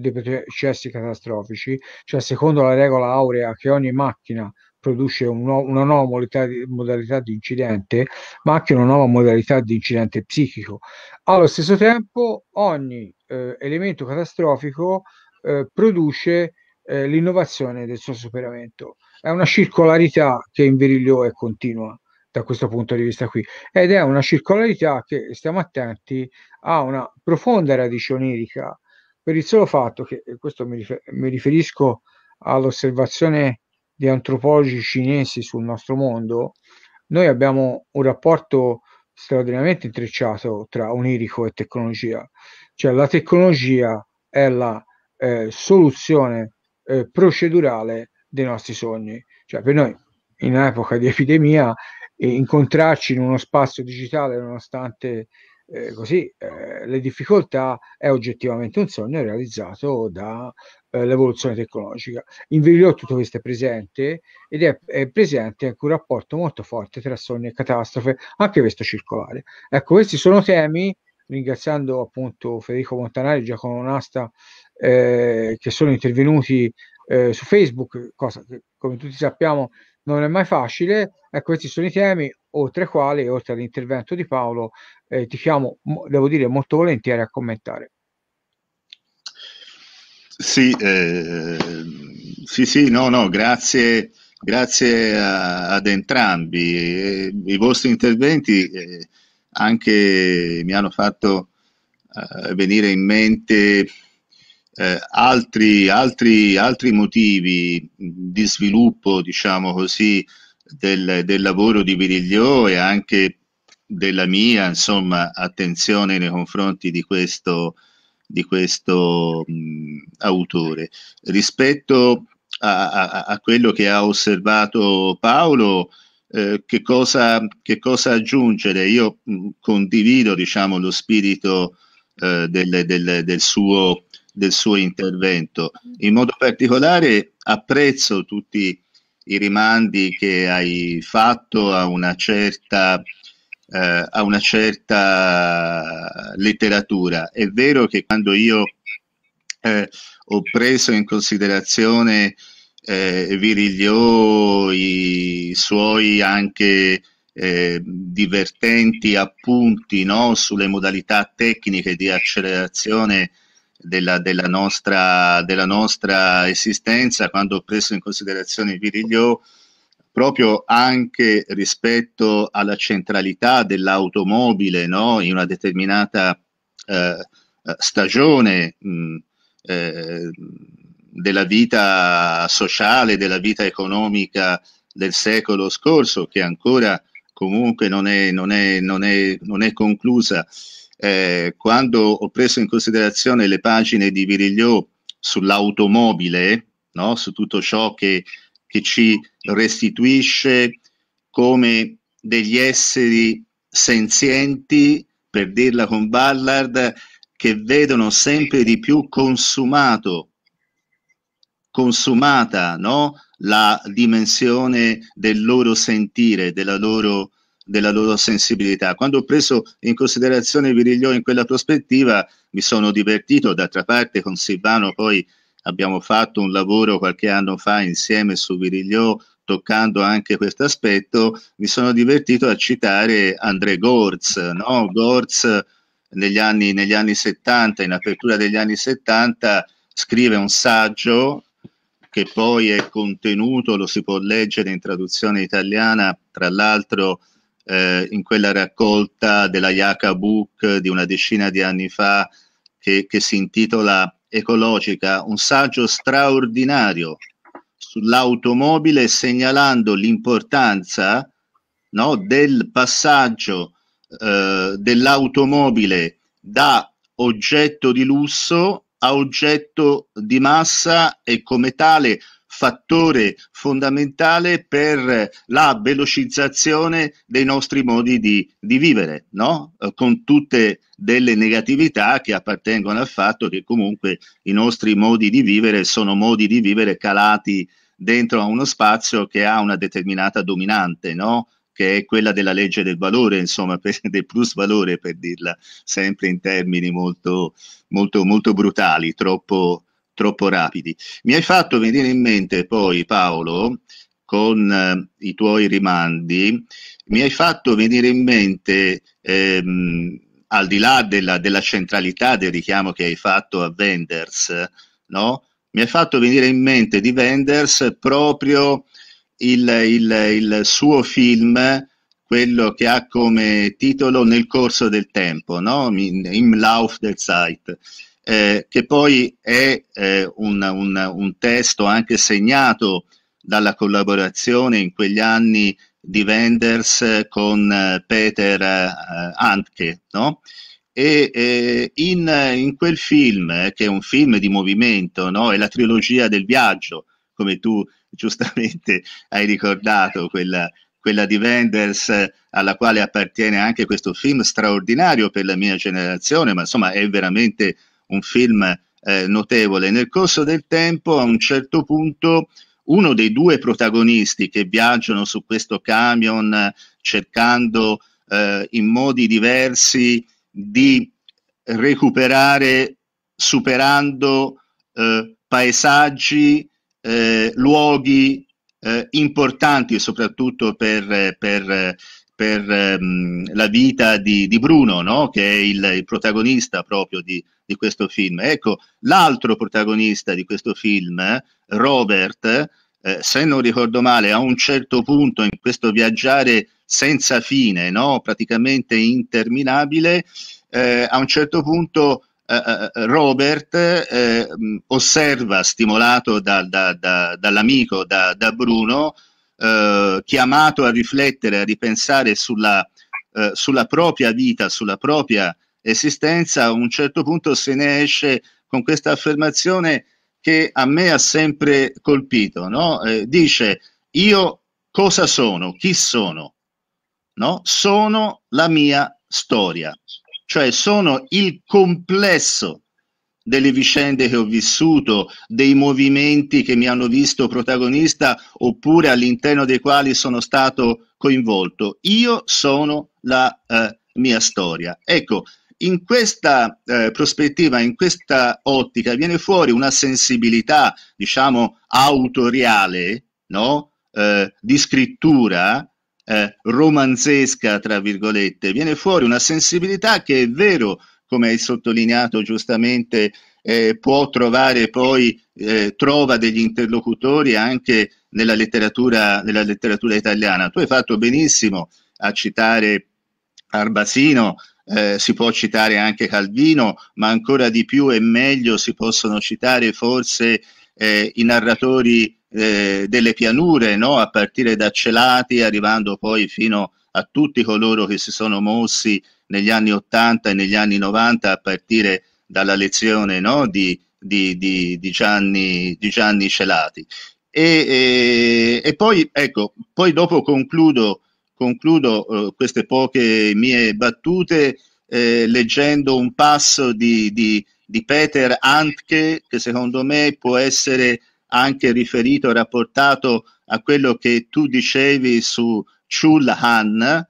dei processi catastrofici, cioè secondo la regola aurea che ogni macchina produce un no, una nuova modalità di, modalità di, incidente, ma anche una nuova modalità di incidente psichico. Allo stesso tempo, ogni eh, elemento catastrofico eh, produce eh, l'innovazione del suo superamento. È una circolarità che in Virilio è continua da questo punto di vista qui ed è una circolarità che stiamo attenti a una profonda radice onirica per il solo fatto che questo mi, rifer- mi riferisco all'osservazione di antropologi cinesi sul nostro mondo, noi abbiamo un rapporto straordinariamente intrecciato tra onirico e tecnologia. Cioè la tecnologia è la eh, soluzione eh, procedurale dei nostri sogni. Cioè per noi in epoca di epidemia incontrarci in uno spazio digitale nonostante eh, così eh, le difficoltà è oggettivamente un sogno realizzato dall'evoluzione eh, tecnologica. In video tutto questo è presente ed è, è, presente anche un rapporto molto forte tra sogno e catastrofe, anche questo circolare. Ecco, questi sono temi, ringraziando appunto Federico Montanari e Giacomo Nasta eh, che sono intervenuti eh, su Facebook, cosa che come tutti sappiamo non è mai facile e eh, questi sono i temi oltre ai quali, oltre all'intervento di Paolo, eh, ti chiamo, devo dire, molto volentieri a commentare. Sì, eh, sì, sì, no, no, grazie, grazie a, ad entrambi. Eh, I vostri interventi eh, anche mi hanno fatto eh, venire in mente eh, altri, altri, altri, motivi di sviluppo, diciamo così, del, del lavoro di Viriglio e anche della mia insomma, attenzione nei confronti di questo, di questo mh, autore. Rispetto a, a, a, quello che ha osservato Paolo, eh, che, cosa, che, cosa, aggiungere? Io mh, condivido diciamo, lo spirito eh, del, del, del, suo del suo intervento. In modo particolare apprezzo tutti i rimandi che hai fatto a una certa, eh, a una certa letteratura. È vero che quando io eh, ho preso in considerazione eh, Viriglio, i suoi anche eh, divertenti appunti no, sulle modalità tecniche di accelerazione della, della, nostra, della nostra esistenza quando ho preso in considerazione Viriglio proprio anche rispetto alla centralità dell'automobile no? in una determinata eh, eh, stagione mh, eh, della vita sociale, della vita economica del secolo scorso, che ancora comunque non è, non è, non è, non è conclusa eh, quando ho preso in considerazione le pagine di Virilio sull'automobile, no? su tutto ciò che, che ci restituisce come degli esseri senzienti, per dirla con Ballard, che vedono sempre di più consumato, consumata no? la dimensione del loro sentire, della loro della loro sensibilità. Quando ho preso in considerazione Virilio in quella prospettiva, mi sono divertito. D'altra parte, con Silvano poi abbiamo fatto un lavoro qualche anno fa insieme su Virilio, toccando anche questo aspetto. Mi sono divertito a citare André Gorz, no? Gorz negli anni, negli anni 70, in apertura degli anni 70, scrive un saggio che poi è contenuto, lo si può leggere in traduzione italiana, tra l'altro eh, in quella raccolta della Yaka Book di una decina di anni fa che, che si intitola Ecologica, un saggio straordinario sull'automobile segnalando l'importanza no, del passaggio eh, dell'automobile da oggetto di lusso a oggetto di massa e come tale fattore fondamentale per la velocizzazione dei nostri modi di, di vivere, no? Eh, con tutte delle negatività che appartengono al fatto che comunque i nostri modi di vivere sono modi di vivere calati dentro a uno spazio che ha una determinata dominante, no? che è quella della legge del valore, insomma, per, del plus valore, per dirla sempre in termini molto, molto, molto brutali, troppo, troppo rapidi. Mi hai fatto venire in mente poi, Paolo, con eh, i tuoi rimandi, mi hai fatto venire in mente, ehm, al di là della, della, centralità del richiamo che hai fatto a Wenders, no? mi hai fatto venire in mente di Wenders proprio il, il, il suo film quello che ha come titolo Nel corso del tempo, no? Im Lauf del Zeit, eh, che poi è eh, un, un, un, testo anche segnato dalla collaborazione in quegli anni di Wenders con eh, Peter eh, Antke, no? e eh, in, in, quel film, eh, che è un film di movimento, no? è la trilogia del viaggio, come tu giustamente hai ricordato, quella, quella di Wenders alla quale appartiene anche questo film straordinario per la mia generazione, ma insomma è veramente un film eh, notevole. Nel corso del tempo, a un certo punto, uno dei due protagonisti che viaggiano su questo camion eh, cercando eh, in modi diversi di recuperare superando eh, paesaggi, eh, luoghi eh, importanti soprattutto per, per per ehm, la vita di, di Bruno, no? che è il, il protagonista proprio di, di, questo film. Ecco, l'altro protagonista di questo film, Robert, eh, se non ricordo male, a un certo punto in questo viaggiare senza fine, no? praticamente interminabile, eh, a un certo punto eh, eh Robert eh, osserva, stimolato da, da, da, dall'amico, da, Bruno, eh, chiamato a riflettere, a ripensare sulla, eh, sulla, propria vita, sulla propria esistenza, a un certo punto se ne esce con questa affermazione che a me ha sempre colpito. No? Eh, dice, io cosa sono? Chi sono? No? Sono la mia storia, cioè sono il complesso delle vicende che ho vissuto, dei movimenti che mi hanno visto protagonista oppure all'interno dei quali sono stato coinvolto. Io sono la eh, mia storia. Ecco, in questa eh, prospettiva, in questa ottica, viene fuori una sensibilità, diciamo, autoriale, no? eh, di scrittura, eh, romanzesca, tra virgolette, viene fuori una sensibilità che è vero, come hai sottolineato giustamente, eh, può trovare poi, eh, trova degli interlocutori anche nella letteratura, nella letteratura, italiana. Tu hai fatto benissimo a citare Arbasino, eh, si può citare anche Calvino, ma ancora di più e meglio si possono citare forse eh, i narratori eh, delle pianure, no? a partire da Celati, arrivando poi fino a tutti coloro che si sono mossi negli anni 80 e negli anni 90 a partire dalla lezione no, di, di, di, di, Gianni, di Gianni Celati. E, e, e, poi, ecco, poi dopo concludo, concludo eh, queste poche mie battute eh, leggendo un passo di, di, di Peter Antke che secondo me può essere anche riferito, rapportato a quello che tu dicevi su Chul Chulhan,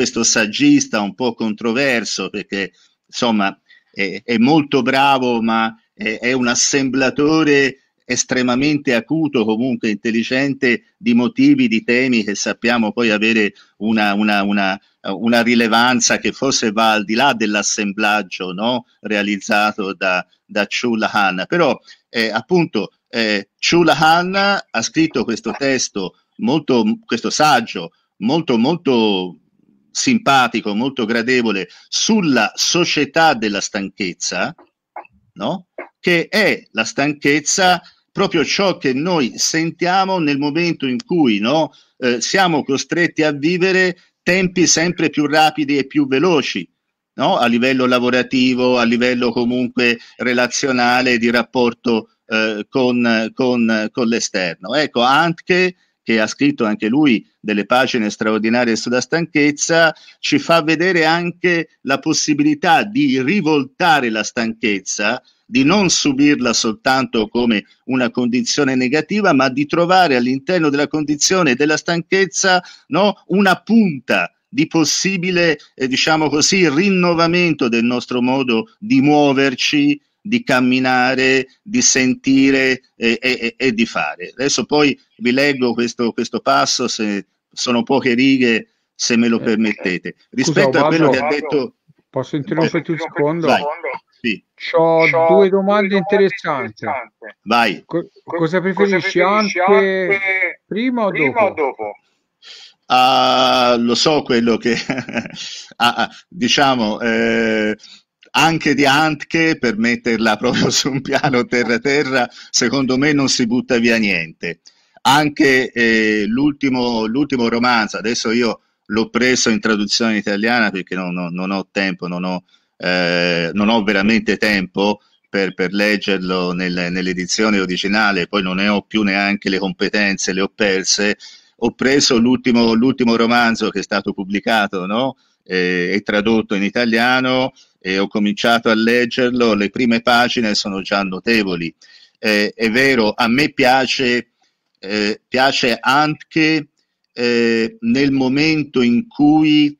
questo saggista un po' controverso perché insomma è, è molto bravo ma è, è un assemblatore estremamente acuto, comunque intelligente di motivi, di temi che sappiamo poi avere una, una, una, una rilevanza che forse va al di là dell'assemblaggio no? realizzato da, da Chulahan. Però eh, appunto eh, Chulahan ha scritto questo testo, molto, questo saggio molto molto simpatico, molto gradevole sulla società della stanchezza, no? che è la stanchezza proprio ciò che noi sentiamo nel momento in cui no? eh, siamo costretti a vivere tempi sempre più rapidi e più veloci. No? a livello lavorativo, a livello comunque relazionale di rapporto eh, con, con, con l'esterno. Ecco, anche che ha scritto anche lui delle pagine straordinarie sulla stanchezza, ci fa vedere anche la possibilità di rivoltare la stanchezza, di non subirla soltanto come una condizione negativa, ma di trovare all'interno della condizione della stanchezza no, una punta di possibile, eh, diciamo così, rinnovamento del nostro modo di muoverci, di camminare, di sentire e, e, e di fare. Adesso poi vi leggo questo, questo passo, se sono poche righe, se me lo eh, permettete. Eh, Rispetto Scusa, a quello vado, che ha detto... Posso interromperti un secondo? Vai. Sì. Ho due domande interessanti. Vai. Co- cosa, preferisci, cosa preferisci, anche prima o prima dopo? O dopo? Ah, lo so quello che... Ah, ah, diciamo... Eh anche di Antke per metterla proprio su un piano terra-terra, secondo me non si butta via niente. Anche eh, l'ultimo, l'ultimo romanzo, adesso io l'ho preso in traduzione italiana perché non, non, non ho tempo, non ho, eh, non ho veramente tempo per, per leggerlo nel, nell'edizione originale, poi non ne ho più neanche le competenze, le ho perse. Ho preso l'ultimo, l'ultimo romanzo che è stato pubblicato no? eh, e tradotto in italiano, e ho cominciato a leggerlo, le prime pagine sono già notevoli. Eh, è vero, a me piace, eh, piace anche eh, nel momento in cui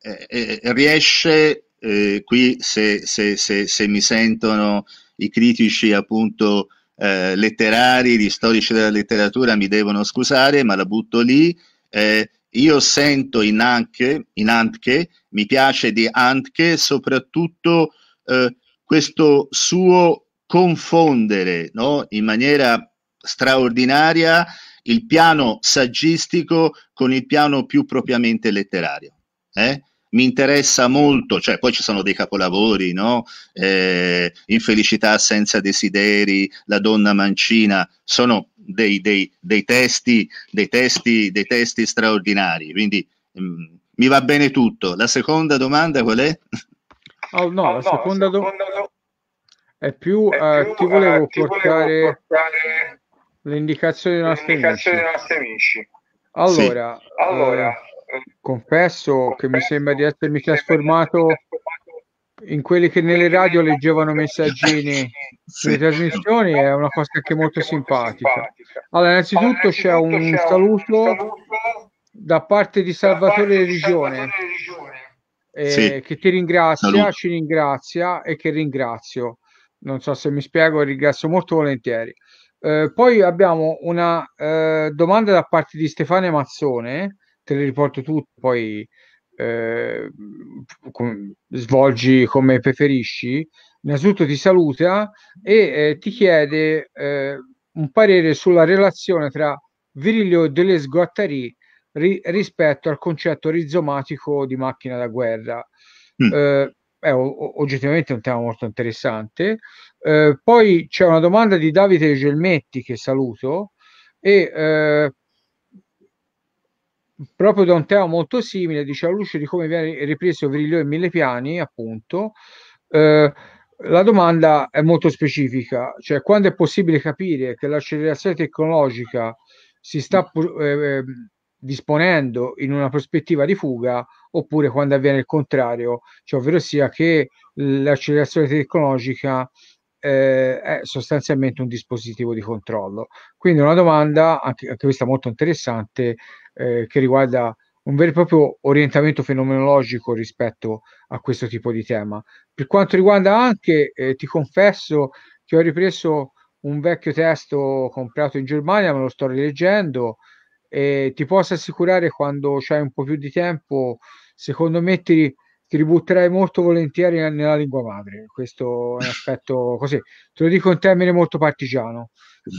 eh, eh, riesce, eh, qui se, se, se, se, mi sentono i critici appunto letterari, gli storici della letteratura mi devono scusare, ma la butto lì, eh, io sento in anche, in anche mi piace di anche soprattutto eh, questo suo confondere no? in maniera straordinaria il piano saggistico con il piano più propriamente letterario. Eh? mi interessa molto, cioè poi ci sono dei capolavori, no? Eh, Infelicità senza desideri, La donna mancina, sono dei, dei, dei, testi, dei, testi, dei testi straordinari. Quindi mh, mm, mi va bene tutto. La seconda domanda qual è? Oh, no, oh, la no, seconda, do- seconda do- è più, è eh, più uh, ti volevo uh, ti portare, portare le dei nostri amici. Allora, sì. allora eh, confesso, confesso eh, che mi sembra di essermi trasformato in quelli che nelle radio leggevano messaggini sulle trasmissioni è una cosa anche molto simpatica. Allora, innanzitutto c'è un saluto da parte di Salvatore Regione eh, sì. che ti ringrazia, Salute. ci ringrazia e che ringrazio. Non so se mi spiego, ringrazio molto volentieri. Eh, poi abbiamo una eh, domanda da parte di Stefania Mazzone, te le riporto tutte, poi eh, svolgi come preferisci, innanzitutto ti saluta e eh, ti chiede eh, un parere sulla relazione tra Virilio e Deleuze Guattari ri- rispetto al concetto rizomatico di macchina da guerra. Mm. Eh, è o- oggettivamente un tema molto interessante. Eh, poi c'è una domanda di Davide Gelmetti che saluto e eh, proprio da un tema molto simile, dice alla luce di come viene ripreso Virilio in Mille Piani, appunto, eh, la domanda è molto specifica, cioè quando è possibile capire che l'accelerazione tecnologica si sta eh, ehm, disponendo in una prospettiva di fuga oppure quando avviene il contrario, cioè ovvero sia che l'accelerazione tecnologica eh, è sostanzialmente un dispositivo di controllo. Quindi una domanda, anche, anche questa molto interessante, eh, che riguarda un vero e proprio orientamento fenomenologico rispetto a questo tipo di tema. Per quanto riguarda anche, eh, ti confesso che ho ripreso un vecchio testo comprato in Germania, me lo sto rileggendo e ti posso assicurare quando c'hai un po' più di tempo, secondo me ti ti ributterai molto volentieri nella lingua madre. Questo è un aspetto così, te lo dico in termini molto partigiano.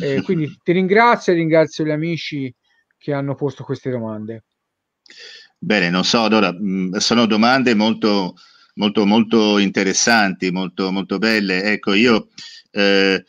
Eh, quindi ti ringrazio e ringrazio gli amici che hanno posto queste domande. Bene, non so, allora, mm, sono domande molto, molto, molto interessanti, molto, molto belle. Ecco, io eh,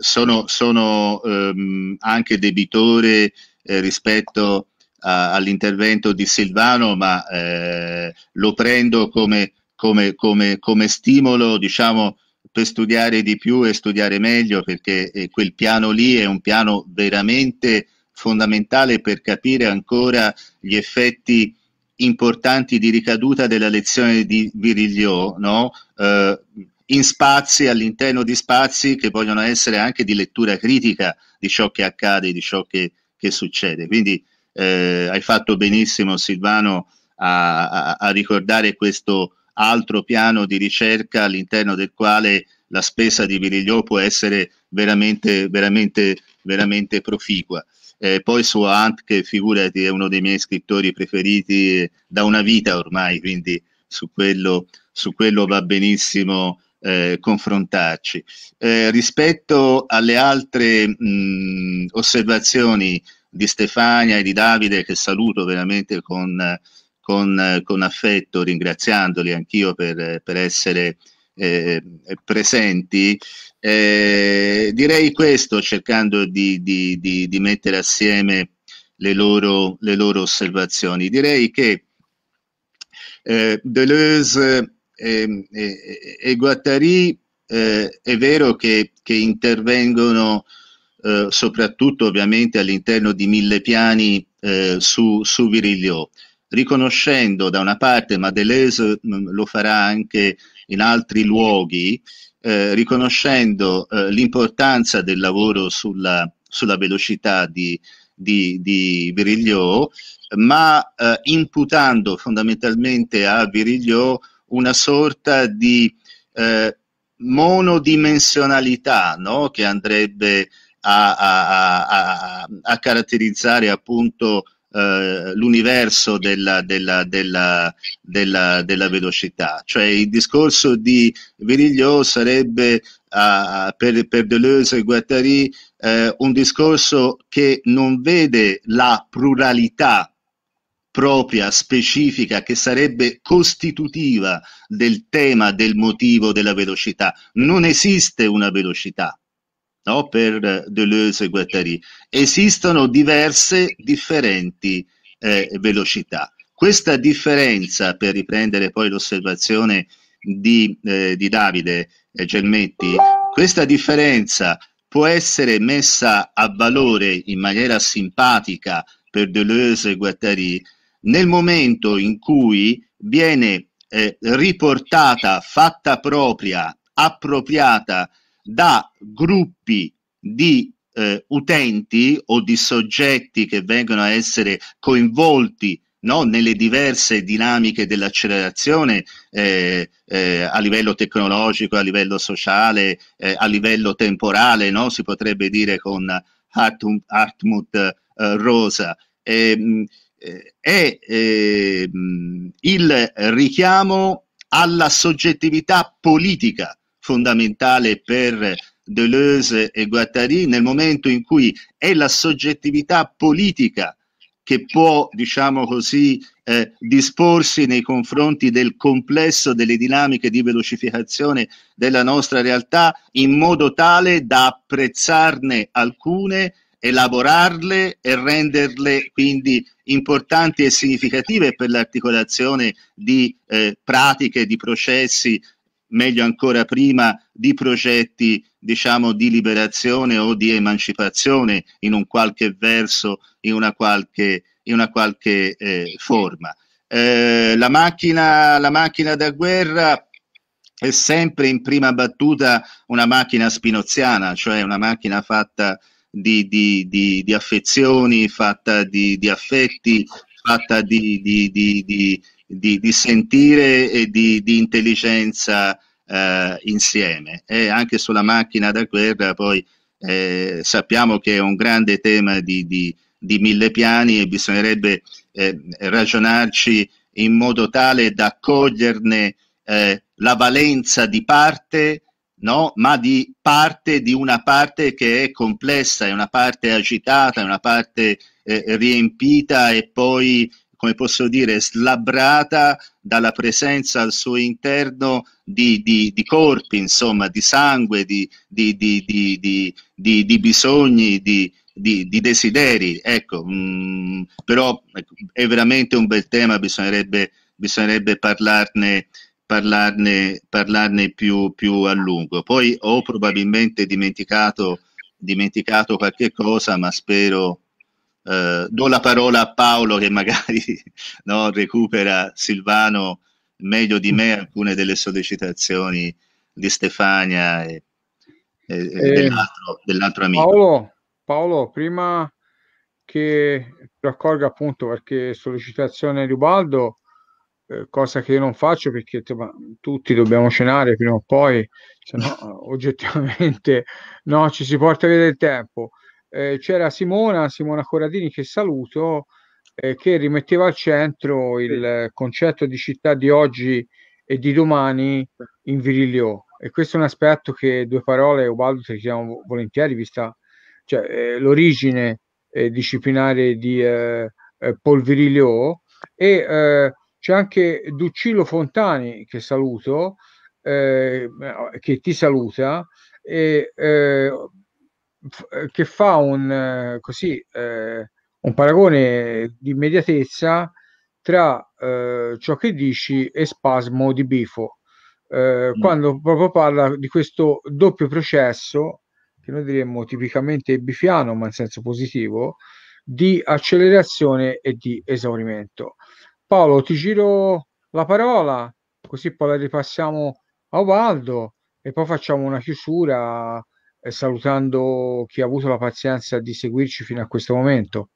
sono, sono ehm, anche debitore eh, rispetto a, all'intervento di Silvano, ma eh, lo prendo come, come, come, come stimolo, diciamo, per studiare di più e studiare meglio, perché eh, quel piano lì è un piano veramente fondamentale per capire ancora gli effetti importanti di ricaduta della lezione di Viriglio, no? eh, in spazi, all'interno di spazi che vogliono essere anche di lettura critica di ciò che accade, di ciò che, che succede. Quindi eh, hai fatto benissimo Silvano a, a, a, ricordare questo altro piano di ricerca all'interno del quale la spesa di Viriglio può essere veramente, veramente, veramente proficua. Eh, poi su Ant, che figurati è uno dei miei scrittori preferiti eh, da una vita ormai, quindi su quello, su quello va benissimo eh, confrontarci. Eh, rispetto alle altre mh, mm, osservazioni di Stefania e di Davide che saluto veramente con, con, con affetto, ringraziandoli anch'io per, per essere eh, presenti. Eh, direi questo, cercando di, di, di, di mettere assieme le loro, le loro, osservazioni. Direi che eh, Deleuze ehm, e, e, e Guattari eh, è vero che, che intervengono eh, soprattutto ovviamente all'interno di mille piani eh, su, su Viriglio, riconoscendo da una parte, ma Deleuze mh, mm, lo farà anche in altri luoghi, eh, riconoscendo eh, l'importanza del lavoro sulla, sulla velocità di, di, di Viriglio, ma eh, imputando fondamentalmente a Virilio una sorta di monodimensionalità no? che andrebbe a, a, a, a caratterizzare appunto eh, l'universo della, della, della, della, velocità. Cioè il discorso di Veriglio sarebbe Uh, per, per, Deleuze e Guattari uh, un discorso che non vede la pluralità propria, specifica, che sarebbe costitutiva del tema, del motivo della velocità. Non esiste una velocità, no? per Deleuze e Guattari. Esistono diverse, differenti eh, velocità. Questa differenza, per riprendere poi l'osservazione di, eh, di, Davide eh, Gelmetti, questa differenza può essere messa a valore in maniera simpatica per Deleuze e Guattari nel momento in cui viene eh, riportata, fatta propria, appropriata da gruppi di eh, utenti o di soggetti che vengono a essere coinvolti no, nelle diverse dinamiche dell'accelerazione eh, eh, a livello tecnologico, a livello sociale, eh, a livello temporale, no, si potrebbe dire con Hartmut, Hartmut eh, Rosa. Ehm, eh, è ehm, il richiamo alla soggettività politica fondamentale per Deleuze e Guattari nel momento in cui è la soggettività politica che può, diciamo così, eh, disporsi nei confronti del complesso delle dinamiche di velocificazione della nostra realtà in modo tale da apprezzarne alcune, elaborarle e renderle quindi importanti e significative per l'articolazione di eh, pratiche, di processi meglio ancora prima, di progetti diciamo di liberazione o di emancipazione in un qualche verso, in una qualche, in una qualche eh, forma. Eh, la, macchina, la macchina da guerra è sempre in prima battuta una macchina spinoziana, cioè una macchina fatta di, di, di, di affezioni, fatta di, affetti, fatta di, di, di sentire e di, di intelligenza eh, insieme. E anche sulla macchina da guerra poi eh, sappiamo che è un grande tema di, di, di mille piani e bisognerebbe eh, ragionarci in modo tale da coglierne eh, la valenza di parte, no? ma di parte di una parte che è complessa, è una parte agitata, è una parte eh, riempita e poi come posso dire, slabbrata dalla presenza al suo interno di, di, di corpi, insomma, di sangue, di, di bisogni, di, di, di, desideri, ecco, mh, mm, però ecco, è veramente un bel tema, bisognerebbe, bisognerebbe parlarne, parlarne, parlarne più, più, a lungo. Poi ho probabilmente dimenticato, dimenticato qualche cosa, ma spero, eh, do la parola a Paolo che magari no, recupera Silvano meglio di me alcune delle sollecitazioni di Stefania e, e, e eh, dell'altro, dell'altro, amico. Paolo, Paolo, prima che raccolga appunto qualche sollecitazione di Ubaldo, eh, cosa che io non faccio perché ma, tutti dobbiamo cenare prima o poi, se no oggettivamente no, ci si porta via del tempo eh, c'era Simona, Simona Corradini che saluto, eh, che rimetteva al centro il sì. concetto di città di oggi e di domani in Virilio. E questo è un aspetto che due parole, Ubaldo, ti chiamo volentieri, vista cioè, eh, l'origine eh, disciplinare di eh, eh, Paul Virilio. E c'è anche Duccillo Fontani che saluto, che ti saluta. E, eh, che fa un, eh, così, eh, un paragone di immediatezza tra eh, ciò che dici e spasmo di Bifo, eh, mm. quando proprio parla di questo doppio processo, che noi diremmo tipicamente bifiano, ma in senso positivo, di accelerazione e di esaurimento. Paolo, ti giro la parola, così poi la ripassiamo a Ubaldo e poi facciamo una chiusura salutando chi ha avuto la pazienza di seguirci fino a questo momento.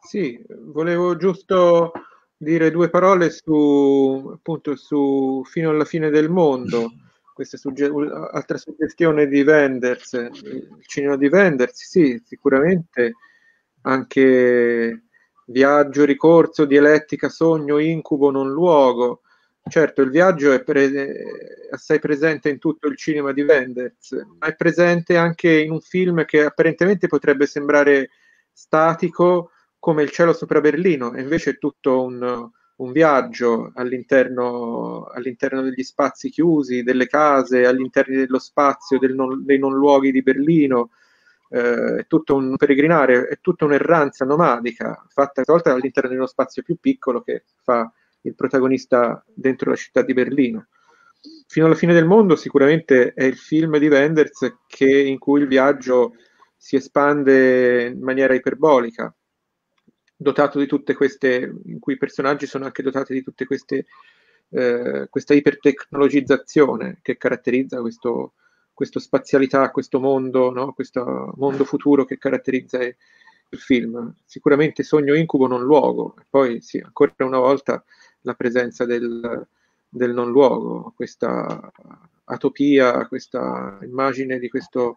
Sì, volevo giusto dire due parole su, appunto, su Fino alla fine del mondo, questa sugge- altra suggestione di Wenders, il cinema di Wenders, sì, sicuramente anche viaggio, ricorso, dialettica, sogno, incubo, non luogo, Certo, il viaggio è pre- assai presente in tutto il cinema di Wenders, ma è presente anche in un film che apparentemente potrebbe sembrare statico come Il cielo sopra Berlino, e invece è tutto un, un viaggio all'interno, all'interno, degli spazi chiusi, delle case, all'interno dello spazio, del non, dei non luoghi di Berlino. Eh, è tutto un peregrinare, è tutta un'erranza nomadica fatta talvolta all'interno di uno spazio più piccolo che fa il protagonista dentro la città di Berlino. Fino alla fine del mondo sicuramente è il film di Wenders che, in cui il viaggio si espande in maniera iperbolica, dotato di tutte queste, in cui i personaggi sono anche dotati di tutte eh, questa ipertecnologizzazione che caratterizza questo, questa spazialità, questo mondo, no? questo mondo futuro che caratterizza il film. Sicuramente Sogno Incubo non luogo, poi sì, ancora una volta la presenza del, del non luogo, questa atopia, questa immagine di questo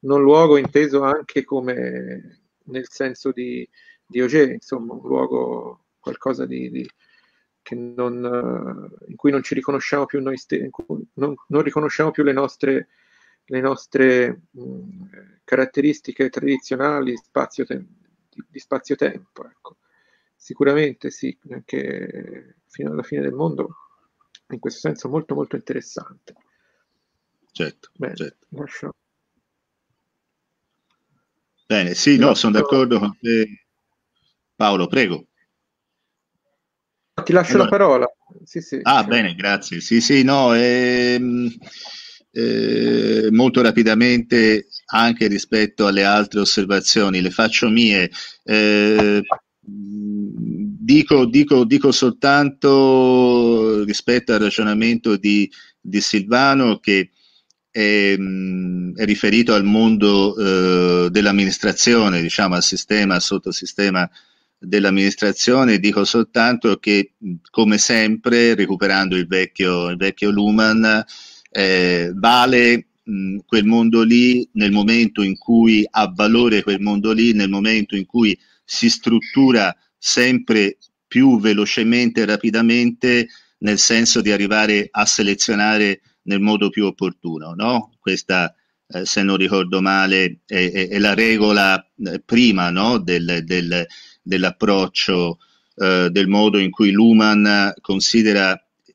non luogo inteso anche come nel senso di Diogene, insomma un luogo, qualcosa di, di non, eh, in cui non ci riconosciamo più noi stessi, non, non, riconosciamo più le nostre, le nostre mh, caratteristiche tradizionali spazio, di, di spazio-tempo. Ecco. Sicuramente sì, anche fino alla fine del mondo, in questo senso molto molto interessante. Certo, Bene, certo. Lascio... Bene, sì, no, sono d'accordo con te. Paolo, prego. Ti lascio allora. la parola. Sì, sì, ah, sì. Certo. bene, grazie. Sì, sì, no, ehm, eh, molto rapidamente anche rispetto alle altre osservazioni, le faccio mie. Eh, Dico, dico, dico, soltanto rispetto al ragionamento di, di Silvano che è, mm, è, riferito al mondo eh, dell'amministrazione, diciamo al sistema, al sottosistema dell'amministrazione, dico soltanto che mm, come sempre, recuperando il vecchio, il vecchio Luman, eh, vale mh, mm, quel mondo lì nel momento in cui ha valore quel mondo lì, nel momento in cui si struttura sempre più velocemente e rapidamente nel senso di arrivare a selezionare nel modo più opportuno. No? Questa, eh, se non ricordo male, è, è, è la regola eh, prima no? del, del, dell'approccio, eh, del modo in cui Luhmann considera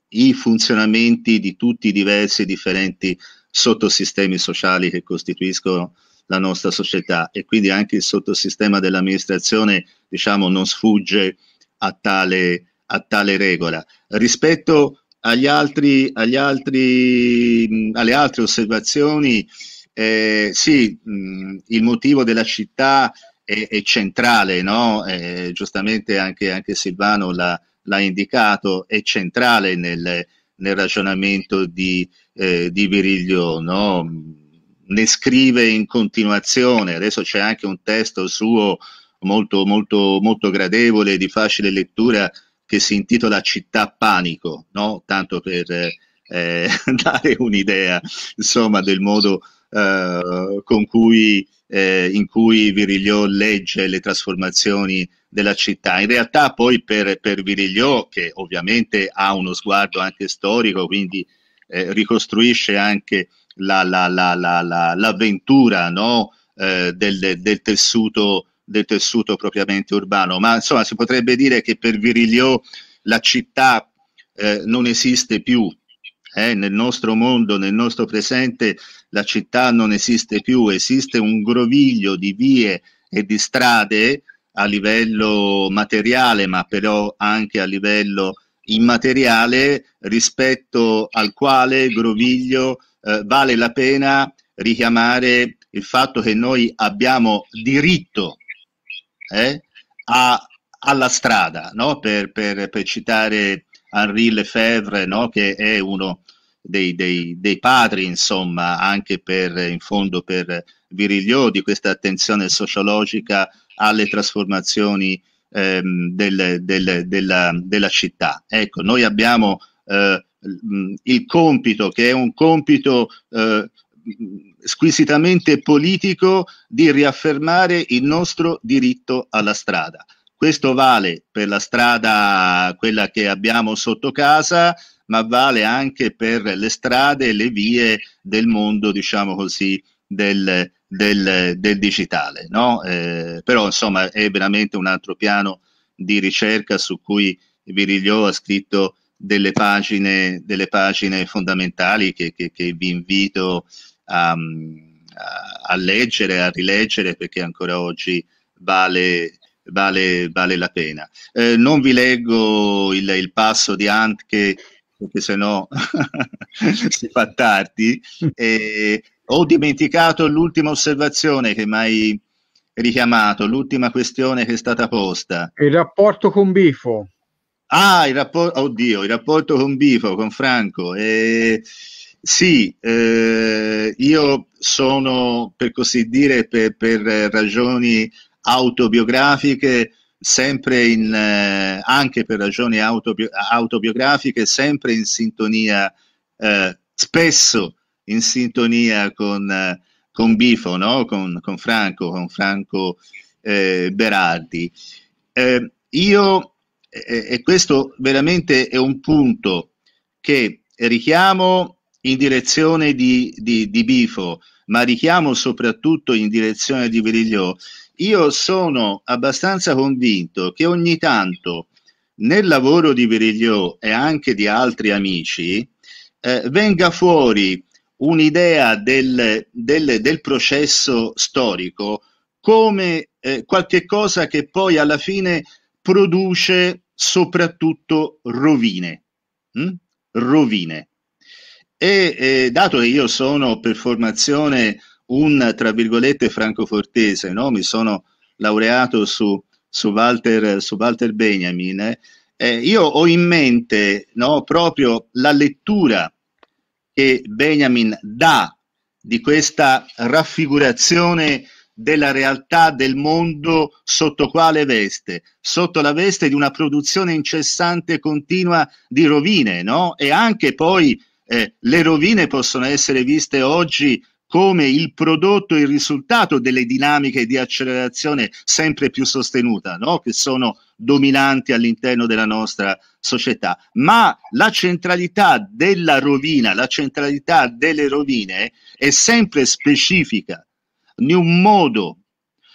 i funzionamenti di tutti i diversi e differenti sottosistemi sociali che costituiscono la nostra società e quindi anche il sottosistema dell'amministrazione diciamo, non sfugge a tale, a tale regola. Rispetto agli altri, agli altri, alle altre osservazioni, eh, sì, mh, il motivo della città è, è centrale, no? eh, giustamente anche, anche Silvano l'ha, l'ha, indicato, è centrale nel, nel ragionamento di, eh, di Viriglio. No? ne scrive in continuazione, adesso c'è anche un testo suo molto, molto, molto gradevole, di facile lettura, che si intitola Città Panico, no? tanto per eh, dare un'idea insomma, del modo eh, con cui, eh, in cui Viriglio legge le trasformazioni della città. In realtà poi per, per Viriglio, che ovviamente ha uno sguardo anche storico, quindi eh, ricostruisce anche la, la, la, l'avventura no? eh, del, del, tessuto, del, tessuto, propriamente urbano. Ma insomma si potrebbe dire che per Virilio la città eh, non esiste più. Eh? nel nostro mondo, nel nostro presente, la città non esiste più, esiste un groviglio di vie e di strade a livello materiale, ma però anche a livello immateriale rispetto al quale groviglio eh, vale la pena richiamare il fatto che noi abbiamo diritto eh, a, alla strada, no? per, per, per, citare Henri Lefebvre, no? che è uno dei, dei, dei, padri, insomma, anche per, in fondo per Virilio, di questa attenzione sociologica alle trasformazioni ehm, del, del, della, della, città. Ecco, noi abbiamo eh, il compito, che è un compito eh, squisitamente politico, di riaffermare il nostro diritto alla strada. Questo vale per la strada, quella che abbiamo sotto casa, ma vale anche per le strade e le vie del mondo, diciamo così, del, del, del digitale. No? Eh, però insomma è veramente un altro piano di ricerca su cui Viriglio ha scritto delle pagine, delle pagine fondamentali che, che, che vi invito mm, a, a, leggere, a rileggere perché ancora oggi vale, vale, vale la pena. Eh, non vi leggo il, il passo di Antke perché sennò si fa tardi. Eh, ho dimenticato l'ultima osservazione che mi hai richiamato, l'ultima questione che è stata posta. Il rapporto con Bifo. Ah, il rapporto, oddio, il rapporto con Bifo, con Franco. Eh, sì, eh, io sono, per così dire, per, per ragioni autobiografiche, sempre in, eh, anche per ragioni autobi- autobiografiche, sempre in sintonia, eh, spesso in sintonia con, eh, con Bifo, no? con, con, Franco, con Franco eh, Berardi. io e, e questo veramente è un punto che richiamo in direzione di, di, di Bifo, ma richiamo soprattutto in direzione di Verigliò. Io sono abbastanza convinto che ogni tanto nel lavoro di Verigliò e anche di altri amici eh, venga fuori un'idea del, del, del, processo storico come eh, qualche cosa che poi alla fine produce soprattutto rovine. Mh? Hm? Rovine. E eh, dato che io sono per formazione un, tra virgolette, francofortese, no? mi sono laureato su, su, Walter, su Walter, Benjamin, eh? Eh, io ho in mente no, proprio la lettura che Benjamin dà di questa raffigurazione della realtà del mondo sotto quale veste? Sotto la veste di una produzione incessante e continua di rovine, no? E anche poi eh, le rovine possono essere viste oggi come il prodotto, il risultato delle dinamiche di accelerazione sempre più sostenuta, no? che sono dominanti all'interno della nostra società. Ma la centralità della rovina, la centralità delle rovine è sempre specifica di un modo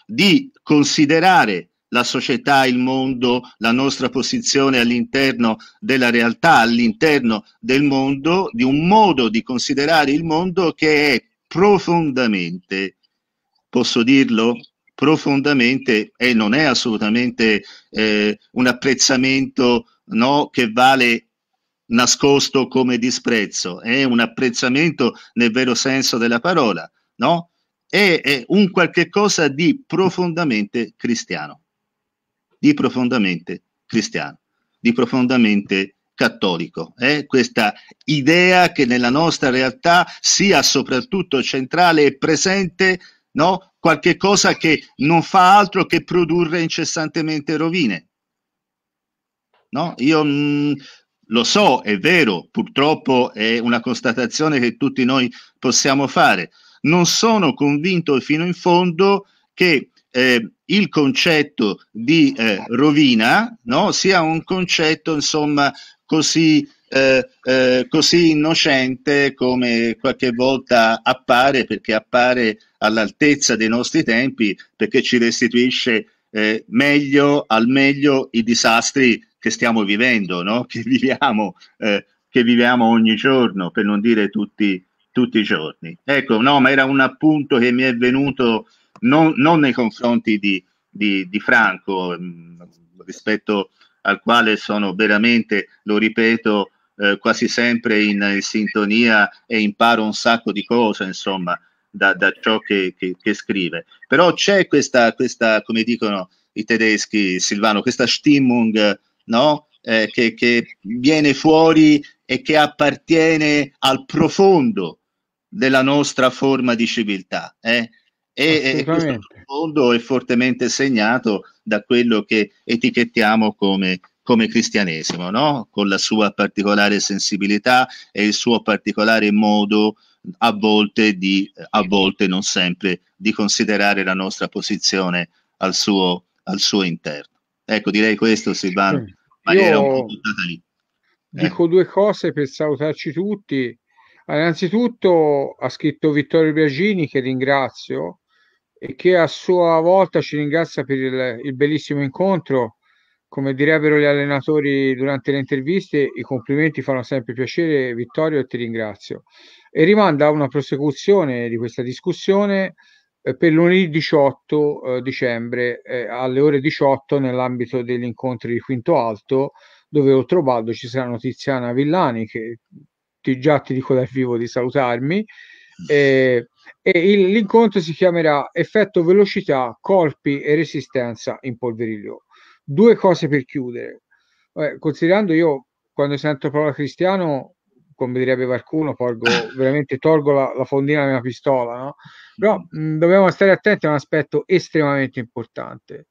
di considerare la società, il mondo, la nostra posizione all'interno della realtà, all'interno del mondo, di un modo di considerare il mondo che è profondamente, posso dirlo, profondamente e non è assolutamente eh, un apprezzamento no, che vale nascosto come disprezzo, è un apprezzamento nel vero senso della parola, no? è, è un qualche cosa di profondamente cristiano, di profondamente cristiano, di profondamente cattolico. Eh? Questa idea che nella nostra realtà sia soprattutto centrale e presente no? qualche cosa che non fa altro che produrre incessantemente rovine. No? Io mh, mm, lo so, è vero, purtroppo è una constatazione che tutti noi possiamo fare, non sono convinto fino in fondo che eh, il concetto di eh, rovina no, sia un concetto insomma così, eh, eh così innocente come qualche volta appare perché appare all'altezza dei nostri tempi perché ci restituisce eh, meglio al meglio i disastri che stiamo vivendo no? che viviamo eh, che viviamo ogni giorno per non dire tutti tutti i giorni. Ecco, no, ma era un appunto che mi è venuto non, non nei confronti di, di, di Franco, mm, rispetto al quale sono veramente, lo ripeto, eh, quasi sempre in, in, sintonia e imparo un sacco di cose, insomma, da, da ciò che, che, che, scrive. Però c'è questa, questa, come dicono i tedeschi, Silvano, questa Stimmung, no? Eh, che, che viene fuori e che appartiene al profondo della nostra forma di civiltà. Eh? E, e, questo mondo è fortemente segnato da quello che etichettiamo come, come cristianesimo, no? con la sua particolare sensibilità e il suo particolare modo a volte, di, a volte non sempre, di considerare la nostra posizione al suo, al suo interno. Ecco, direi questo Silvano, in maniera un po' buttata lì. Dico eh. due cose per salutarci tutti Ah, innanzitutto ha scritto Vittorio Biagini, che ringrazio, e che a sua volta ci ringrazia per il, il bellissimo incontro. Come direbbero gli allenatori durante le interviste, i complimenti fanno sempre piacere, Vittorio, e ti ringrazio. E rimanda a una prosecuzione di questa discussione eh, per lunedì 18 eh, dicembre eh, alle ore 18 nell'ambito degli incontri di Quinto Alto, dove oltre Baldo ci sarà Tiziana Villani, che tutti, già ti dico dal vivo di salutarmi. Eh, e il, l'incontro si chiamerà Effetto velocità, colpi e resistenza in polveriglio. Due cose per chiudere. Eh, considerando io quando sento parola cristiano, come direbbe qualcuno, porgo, veramente tolgo la, la, fondina della mia pistola, no? però mh, mm. mm, dobbiamo stare attenti a un aspetto estremamente importante.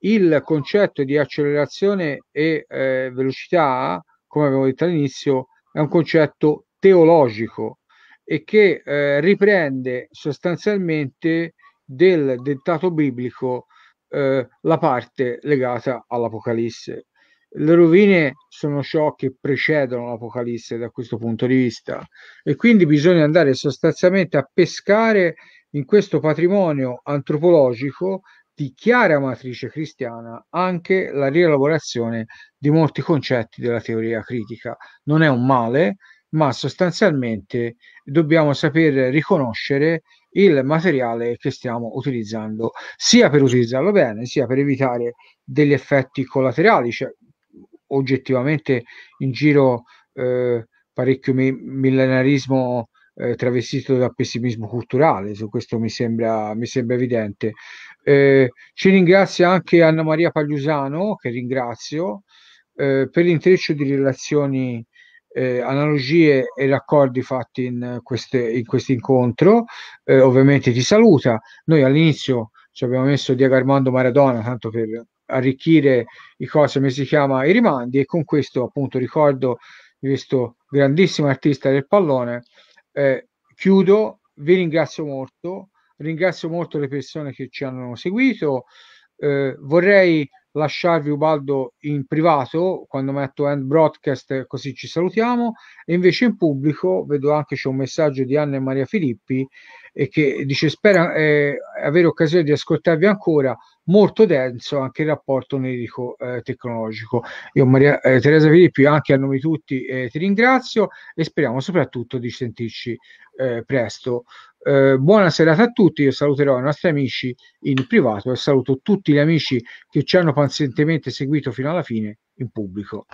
Il concetto di accelerazione e eh, velocità, come abbiamo detto all'inizio, è un concetto teologico e che eh, riprende sostanzialmente del dettato biblico eh, la parte legata all'Apocalisse. Le rovine sono ciò che precedono l'Apocalisse da questo punto di vista e quindi bisogna andare sostanzialmente a pescare in questo patrimonio antropologico di chiara matrice cristiana anche la rielaborazione di molti concetti della teoria critica. Non è un male, ma sostanzialmente dobbiamo saper riconoscere il materiale che stiamo utilizzando, sia per utilizzarlo bene, sia per evitare degli effetti collaterali, cioè oggettivamente in giro eh, parecchio mi- millenarismo eh, travestito da pessimismo culturale, su questo mi sembra, mi sembra evidente. Eh, ci ringrazia anche Anna Maria Pagliusano, che ringrazio, eh, per l'intreccio di relazioni, eh, analogie e raccordi fatti in, queste, in questo incontro. Eh, ovviamente ti saluta. Noi all'inizio ci abbiamo messo Diego Armando Maradona, tanto per arricchire i cose, si chiama i rimandi, e con questo appunto ricordo di questo grandissimo artista del pallone. Eh, chiudo, vi ringrazio molto ringrazio molto le persone che ci hanno seguito. Eh, vorrei lasciarvi Ubaldo in privato quando metto end broadcast così ci salutiamo e invece in pubblico vedo anche c'è un messaggio di Anna e Maria Filippi eh, che dice spera eh, avere occasione di ascoltarvi ancora molto denso anche il rapporto onirico eh, tecnologico io Maria eh, Teresa Filippi anche a nome di tutti eh, ti ringrazio e speriamo soprattutto di sentirci eh, presto eh, buona serata a tutti, io saluterò i nostri amici in privato e saluto tutti gli amici che ci hanno pazientemente seguito fino alla fine in pubblico.